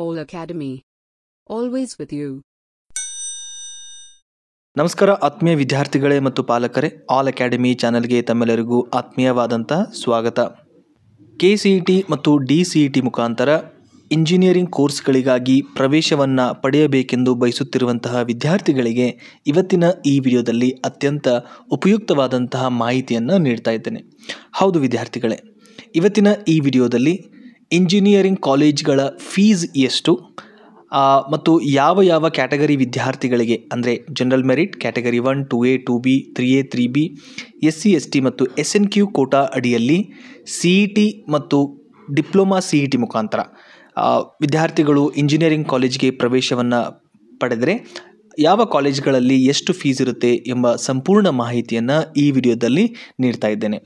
All Academy. Always with you. ನಮಸ್ಕಾರ ಆತ್ಮೀಯ ವಿದ್ಯಾರ್ಥಿಗಳೇ ಮತ್ತು ಪಾಲಕರೇ ಆಲ್ ಅಕಾಡೆಮಿ ಚಾನೆಲ್ಗೆ ತಮ್ಮೆಲ್ಲರಿಗೂ ಆತ್ಮೀಯವಾದಂಥ ಸ್ವಾಗತ ಕೆ ಸಿ ಇ ಟಿ ಮತ್ತು ಡಿ ಸಿ ಇ ಟಿ ಮುಖಾಂತರ ಇಂಜಿನಿಯರಿಂಗ್ ಕೋರ್ಸ್ಗಳಿಗಾಗಿ ಪ್ರವೇಶವನ್ನು ಪಡೆಯಬೇಕೆಂದು ಬಯಸುತ್ತಿರುವಂತಹ ವಿದ್ಯಾರ್ಥಿಗಳಿಗೆ ಇವತ್ತಿನ ಈ ವಿಡಿಯೋದಲ್ಲಿ ಅತ್ಯಂತ ಉಪಯುಕ್ತವಾದಂತಹ ಮಾಹಿತಿಯನ್ನು ನೀಡ್ತಾ ಇದ್ದೇನೆ ಹೌದು ವಿದ್ಯಾರ್ಥಿಗಳೇ ಇವತ್ತಿನ ಈ ವಿಡಿಯೋದಲ್ಲಿ ಇಂಜಿನಿಯರಿಂಗ್ ಕಾಲೇಜ್ಗಳ ಫೀಸ್ ಎಷ್ಟು ಮತ್ತು ಯಾವ ಯಾವ ಕ್ಯಾಟಗರಿ ವಿದ್ಯಾರ್ಥಿಗಳಿಗೆ ಅಂದರೆ general merit category one two A two B three A three B S C S T ಮತ್ತು ಎಸ್ ಎನ್ ಕ್ಯೂ ಕೋಟಾ ಅಡಿಯಲ್ಲಿ ಸಿ ಇ ಟಿ ಮತ್ತು ಡಿಪ್ಲೊಮಾ ಸಿ ಇ ಟಿ ಮುಖಾಂತರ ವಿದ್ಯಾರ್ಥಿಗಳು ಇಂಜಿನಿಯರಿಂಗ್ ಕಾಲೇಜ್ಗೆ ಪ್ರವೇಶವನ್ನು ಪಡೆದರೆ ಯಾವ ಕಾಲೇಜ್ಗಳಲ್ಲಿ ಎಷ್ಟು ಫೀಸ್ ಇರುತ್ತೆ ಎಂಬ ಸಂಪೂರ್ಣ ಮಾಹಿತಿಯನ್ನು ಈ ವಿಡಿಯೋದಲ್ಲಿ ನೀಡ್ತಾ ಇದ್ದೇನೆ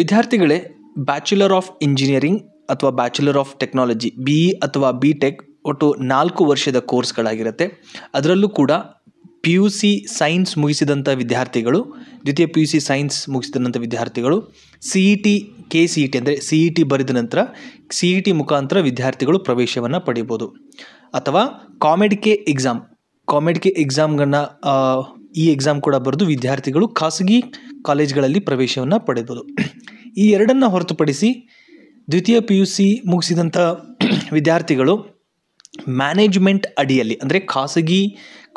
ವಿದ್ಯಾರ್ಥಿಗಳೇ ಬ್ಯಾಚುಲರ್ ಆಫ್ ಇಂಜಿನಿಯರಿಂಗ್ ಅಥವಾ bachelor of technology B E ಅಥವಾ ಬಿ ಟೆಕ್ ಒಟ್ಟು ನಾಲ್ಕು ವರ್ಷದ ಕೋರ್ಸ್ಗಳಾಗಿರುತ್ತೆ ಅದರಲ್ಲೂ ಕೂಡ ಪಿ ಯು ಸಿ ಸೈನ್ಸ್ ಮುಗಿಸಿದಂಥ ವಿದ್ಯಾರ್ಥಿಗಳು ದ್ವಿತೀಯ ಪಿ ಯು ಸಿ ಸೈನ್ಸ್ ಮುಗಿಸಿದಂಥ ವಿದ್ಯಾರ್ಥಿಗಳು C E T K C E T ಅಂದರೆ ಸಿ ಇ ಟಿ ಬರೆದ ನಂತರ ಸಿ ಇ ಟಿ ಮುಖಾಂತರ ವಿದ್ಯಾರ್ಥಿಗಳು ಪ್ರವೇಶವನ್ನು ಪಡಿಬೋದು ಅಥವಾ COMEDK exam COMEDK ಎಕ್ಸಾಮ್ಗಳನ್ನ ಈ ಎಕ್ಸಾಮ್ ಕೂಡ ಬರೆದು ವಿದ್ಯಾರ್ಥಿಗಳು ಖಾಸಗಿ ಕಾಲೇಜ್ಗಳಲ್ಲಿ ಪ್ರವೇಶವನ್ನು ಪಡೆಯಬಹುದು ಈ ಎರಡನ್ನು ಹೊರತುಪಡಿಸಿ ದ್ವಿತೀಯ ಪಿ ಯು ಸಿ ಮುಗಿಸಿದಂಥ ವಿದ್ಯಾರ್ಥಿಗಳು ಮ್ಯಾನೇಜ್ಮೆಂಟ್ ಅಡಿಯಲ್ಲಿ ಅಂದರೆ ಖಾಸಗಿ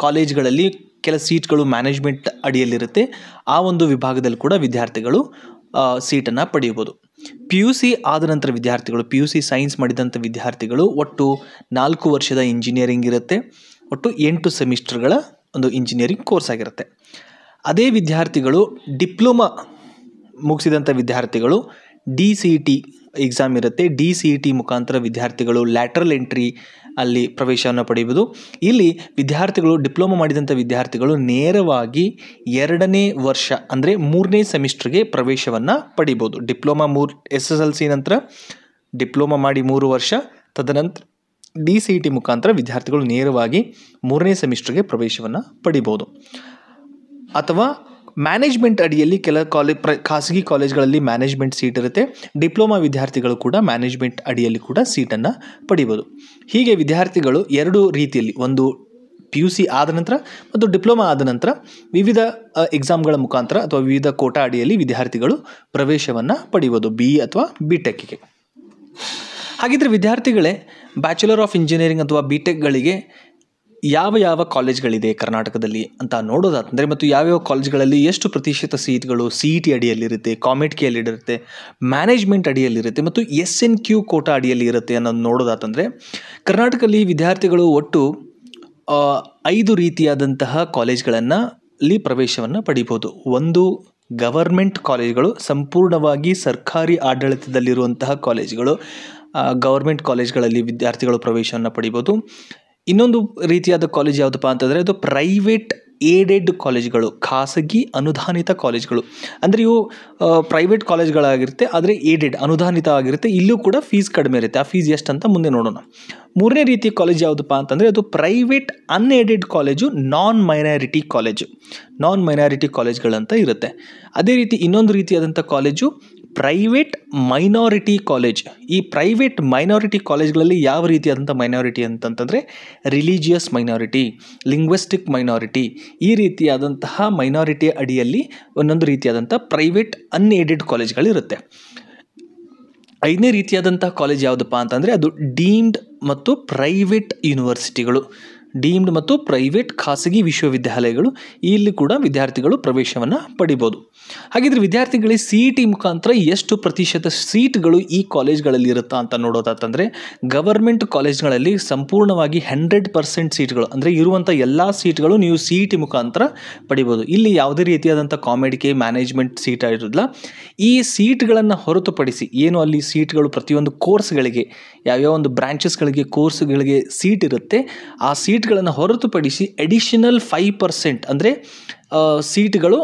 ಕಾಲೇಜ್ಗಳಲ್ಲಿ ಕೆಲ ಸೀಟ್ಗಳು ಮ್ಯಾನೇಜ್ಮೆಂಟ್ ಅಡಿಯಲ್ಲಿರುತ್ತೆ ಆ ಒಂದು ವಿಭಾಗದಲ್ಲಿ ಕೂಡ ವಿದ್ಯಾರ್ಥಿಗಳು ಸೀಟನ್ನು ಪಡೆಯಬೋದು ಪಿ ಯು ಸಿ ಆದ ನಂತರ ವಿದ್ಯಾರ್ಥಿಗಳು ಪಿ ಯು ಸಿ ಸೈನ್ಸ್ ಮಾಡಿದಂಥ ವಿದ್ಯಾರ್ಥಿಗಳು ಒಟ್ಟು ನಾಲ್ಕು ವರ್ಷದ ಇಂಜಿನಿಯರಿಂಗ್ ಇರುತ್ತೆ ಒಟ್ಟು ಎಂಟು ಸೆಮಿಸ್ಟರ್ಗಳ ಒಂದು ಇಂಜಿನಿಯರಿಂಗ್ ಕೋರ್ಸ್ ಆಗಿರುತ್ತೆ ಅದೇ ವಿದ್ಯಾರ್ಥಿಗಳು ಡಿಪ್ಲೊಮಾ ಮುಗಿಸಿದಂಥ ವಿದ್ಯಾರ್ಥಿಗಳು ಡಿ ಸಿ ಟಿ ಎಕ್ಸಾಮ್ ಇರುತ್ತೆ ಡಿ ಸಿ ಇ ಟಿ ಮುಖಾಂತರ ವಿದ್ಯಾರ್ಥಿಗಳು ಲ್ಯಾಟ್ರಲ್ ಎಂಟ್ರಿ ಅಲ್ಲಿ ಪ್ರವೇಶವನ್ನು ಪಡೆಯುವುದು ಇಲ್ಲಿ ವಿದ್ಯಾರ್ಥಿಗಳು ಡಿಪ್ಲೊಮೊ ಮಾಡಿದಂಥ ವಿದ್ಯಾರ್ಥಿಗಳು ನೇರವಾಗಿ ಎರಡನೇ ವರ್ಷ ಅಂದರೆ ಮೂರನೇ ಸೆಮಿಸ್ಟ್ರಿಗೆ ಪ್ರವೇಶವನ್ನು ಪಡಿಬೋದು ಡಿಪ್ಲೊಮಾ ಮೂರು ಎಸ್ ಎಸ್ ಎಲ್ ಸಿ ನಂತರ ಡಿಪ್ಲೊಮಾ ಮಾಡಿ ಮೂರು ವರ್ಷ ತದನಂತರ ಡಿ ಸಿ ಇ ಟಿ ಮುಖಾಂತರ ವಿದ್ಯಾರ್ಥಿಗಳು ನೇರವಾಗಿ ಮೂರನೇ ಸೆಮಿಸ್ಟ್ರಿಗೆ ಪ್ರವೇಶವನ್ನು ಪಡಿಬೋದು ಅಥವಾ ಮ್ಯಾನೇಜ್ಮೆಂಟ್ ಅಡಿಯಲ್ಲಿ ಕೆಲ ಕಾಲೇಜ್ ಪ್ರ ಖಾಸಗಿ ಕಾಲೇಜ್ಗಳಲ್ಲಿ ಮ್ಯಾನೇಜ್ಮೆಂಟ್ ಸೀಟ್ ಇರುತ್ತೆ ಡಿಪ್ಲೊಮಾ ವಿದ್ಯಾರ್ಥಿಗಳು ಕೂಡ ಮ್ಯಾನೇಜ್ಮೆಂಟ್ ಅಡಿಯಲ್ಲಿ ಕೂಡ ಸೀಟನ್ನು ಪಡಿಬೋದು ಹೀಗೆ ವಿದ್ಯಾರ್ಥಿಗಳು ಎರಡು ರೀತಿಯಲ್ಲಿ ಒಂದು ಪಿ ಯು ಸಿ ಆದ ನಂತರ ಮತ್ತು ಡಿಪ್ಲೊಮಾ ಆದ ನಂತರ ವಿವಿಧ ಎಕ್ಸಾಮ್ಗಳ ಮುಖಾಂತರ ಅಥವಾ ವಿವಿಧ ಕೋಟಾ ಅಡಿಯಲ್ಲಿ ವಿದ್ಯಾರ್ಥಿಗಳು ಪ್ರವೇಶವನ್ನು ಪಡೆಯುವುದು ಬಿ e ಅಥವಾ ಬಿ ಟೆಕ್ಗೆ ಹಾಗಿದ್ದರೆ ವಿದ್ಯಾರ್ಥಿಗಳೇ ಬ್ಯಾಚುಲರ್ ಆಫ್ ಇಂಜಿನಿಯರಿಂಗ್ ಅಥವಾ ಬಿ ಟೆಕ್ಗಳಿಗೆ ಯಾವ ಯಾವ ಕಾಲೇಜ್ಗಳಿದೆ ಕರ್ನಾಟಕದಲ್ಲಿ ಅಂತ ನೋಡೋದಾತಂದರೆ ಮತ್ತು ಯಾವ್ಯಾವ ಕಾಲೇಜ್ಗಳಲ್ಲಿ ಎಷ್ಟು ಪ್ರತಿಶತ ಸೀಟ್ಗಳು ಸಿ ಇ e ಟಿ ಅಡಿಯಲ್ಲಿರುತ್ತೆ ಕಾಮೆಟ್ ಕೆ ಇರುತ್ತೆ ಮ್ಯಾನೇಜ್ಮೆಂಟ್ ಅಡಿಯಲ್ಲಿರುತ್ತೆ ಮತ್ತು ಎಸ್ ಎನ್ ಕ್ಯೂ ಕೋಟಾ ಅಡಿಯಲ್ಲಿ ಇರುತ್ತೆ ಅನ್ನೋದು ನೋಡೋದಾತಂದರೆ ಕರ್ನಾಟಕದಲ್ಲಿ ವಿದ್ಯಾರ್ಥಿಗಳು ಒಟ್ಟು ಐದು ರೀತಿಯಾದಂತಹ ಕಾಲೇಜ್ಗಳನ್ನು ಅಲ್ಲಿ ಪ್ರವೇಶವನ್ನು ಪಡಿಬೋದು ಒಂದು ಗವರ್ಮೆಂಟ್ ಕಾಲೇಜ್ಗಳು ಸಂಪೂರ್ಣವಾಗಿ ಸರ್ಕಾರಿ ಆಡಳಿತದಲ್ಲಿರುವಂತಹ ಕಾಲೇಜ್ಗಳು ಗೌರ್ಮೆಂಟ್ ಕಾಲೇಜ್ಗಳಲ್ಲಿ ವಿದ್ಯಾರ್ಥಿಗಳು ಪ್ರವೇಶವನ್ನು ಪಡಿಬೋದು ಇನ್ನೊಂದು ರೀತಿಯಾದ ಕಾಲೇಜ್ ಯಾವುದಪ್ಪ ಅಂತಂದರೆ ಅದು ಪ್ರೈವೇಟ್ ಏಡೆಡ್ ಕಾಲೇಜ್ಗಳು ಖಾಸಗಿ ಅನುದಾನಿತ ಕಾಲೇಜ್ಗಳು ಅಂದರೆ ಇವು ಪ್ರೈವೇಟ್ ಕಾಲೇಜ್ಗಳಾಗಿರುತ್ತೆ ಆದರೆ ಏಡೆಡ್ ಅನುದಾನಿತ ಆಗಿರುತ್ತೆ ಇಲ್ಲೂ ಕೂಡ ಫೀಸ್ ಕಡಿಮೆ ಇರುತ್ತೆ ಆ ಫೀಸ್ ಎಷ್ಟು ಅಂತ ಮುಂದೆ ನೋಡೋಣ ಮೂರನೇ ರೀತಿಯ ಕಾಲೇಜ್ ಯಾವುದಪ್ಪ ಅಂತಂದರೆ ಅದು private unaided college non minority college non minority ಕಾಲೇಜ್ಗಳಂತ ಇರುತ್ತೆ ಅದೇ ರೀತಿ ಇನ್ನೊಂದು ರೀತಿಯಾದಂಥ ಕಾಲೇಜು ಪ್ರೈವೇಟ್ ಮೈನಾರಿಟಿ ಕಾಲೇಜ್ ಈ ಪ್ರೈವೇಟ್ ಮೈನಾರಿಟಿ ಕಾಲೇಜ್ಗಳಲ್ಲಿ ಯಾವ ರೀತಿಯಾದಂಥ ಮೈನಾರಿಟಿ ಅಂತಂತಂದರೆ ರಿಲಿಜಿಯಸ್ ಮೈನಾರಿಟಿ ಲಿಂಗ್ವಿಸ್ಟಿಕ್ ಮೈನಾರಿಟಿ ಈ ರೀತಿಯಾದಂತಹ ಮೈನಾರಿಟಿ ಅಡಿಯಲ್ಲಿ ಒಂದೊಂದು ರೀತಿಯಾದಂಥ ಪ್ರೈವೇಟ್ ಅನ್ಏಡೆಡ್ ಕಾಲೇಜ್ಗಳಿರುತ್ತೆ ಐದನೇ ರೀತಿಯಾದಂಥ ಕಾಲೇಜ್ ಯಾವುದಪ್ಪ ಅಂತಂದರೆ ಅದು ಡೀಮ್ಡ್ ಮತ್ತು ಪ್ರೈವೇಟ್ ಯೂನಿವರ್ಸಿಟಿಗಳು ಡೀಮ್ಡ್ ಮತ್ತು ಪ್ರೈವೇಟ್ ಖಾಸಗಿ ವಿಶ್ವವಿದ್ಯಾಲಯಗಳು ಇಲ್ಲಿ ಕೂಡ ವಿದ್ಯಾರ್ಥಿಗಳು ಪ್ರವೇಶವನ್ನು ಪಡಿಬೋದು ಹಾಗಿದ್ರೆ ವಿದ್ಯಾರ್ಥಿಗಳಿಗೆ ಸಿ ಇ e ಟಿ ಮುಖಾಂತರ ಎಷ್ಟು ಪ್ರತಿಶತ ಸೀಟ್ಗಳು ಈ ಕಾಲೇಜ್ಗಳಲ್ಲಿ ಇರುತ್ತಾ ಅಂತ ನೋಡೋದಾತಂದರೆ ಗವರ್ಮೆಂಟ್ ಕಾಲೇಜ್ಗಳಲ್ಲಿ ಸಂಪೂರ್ಣವಾಗಿ ಹಂಡ್ರೆಡ್ ಪರ್ಸೆಂಟ್ ಸೀಟ್ಗಳು ಅಂದರೆ ಇರುವಂಥ ಎಲ್ಲ ಸೀಟ್ಗಳು ನೀವು ಸಿ ಇ ಟಿ ಮುಖಾಂತರ ಪಡಿಬೋದು ಇಲ್ಲಿ ಯಾವುದೇ ರೀತಿಯಾದಂಥ ಕಾಮಿಡಿಕೆ ಮ್ಯಾನೇಜ್ಮೆಂಟ್ ಸೀಟ್ ಆಗಿರೋದಿಲ್ಲ ಈ ಸೀಟ್ಗಳನ್ನು ಹೊರತುಪಡಿಸಿ ಏನು ಅಲ್ಲಿ ಸೀಟ್ಗಳು ಪ್ರತಿಯೊಂದು ಕೋರ್ಸ್ಗಳಿಗೆ ಯಾವ್ಯಾವ ಒಂದು ಬ್ರ್ಯಾಂಚಸ್ಗಳಿಗೆ ಕೋರ್ಸ್ಗಳಿಗೆ ಸೀಟ್ ಇರುತ್ತೆ ಆ ಸೀಟ್ ಸೀಟ್ಗಳನ್ನು ಹೊರತುಪಡಿಸಿ ಅಡಿಷನಲ್ ಫೈವ್ ಪರ್ಸೆಂಟ್ ಅಂದರೆ ಸೀಟ್ಗಳು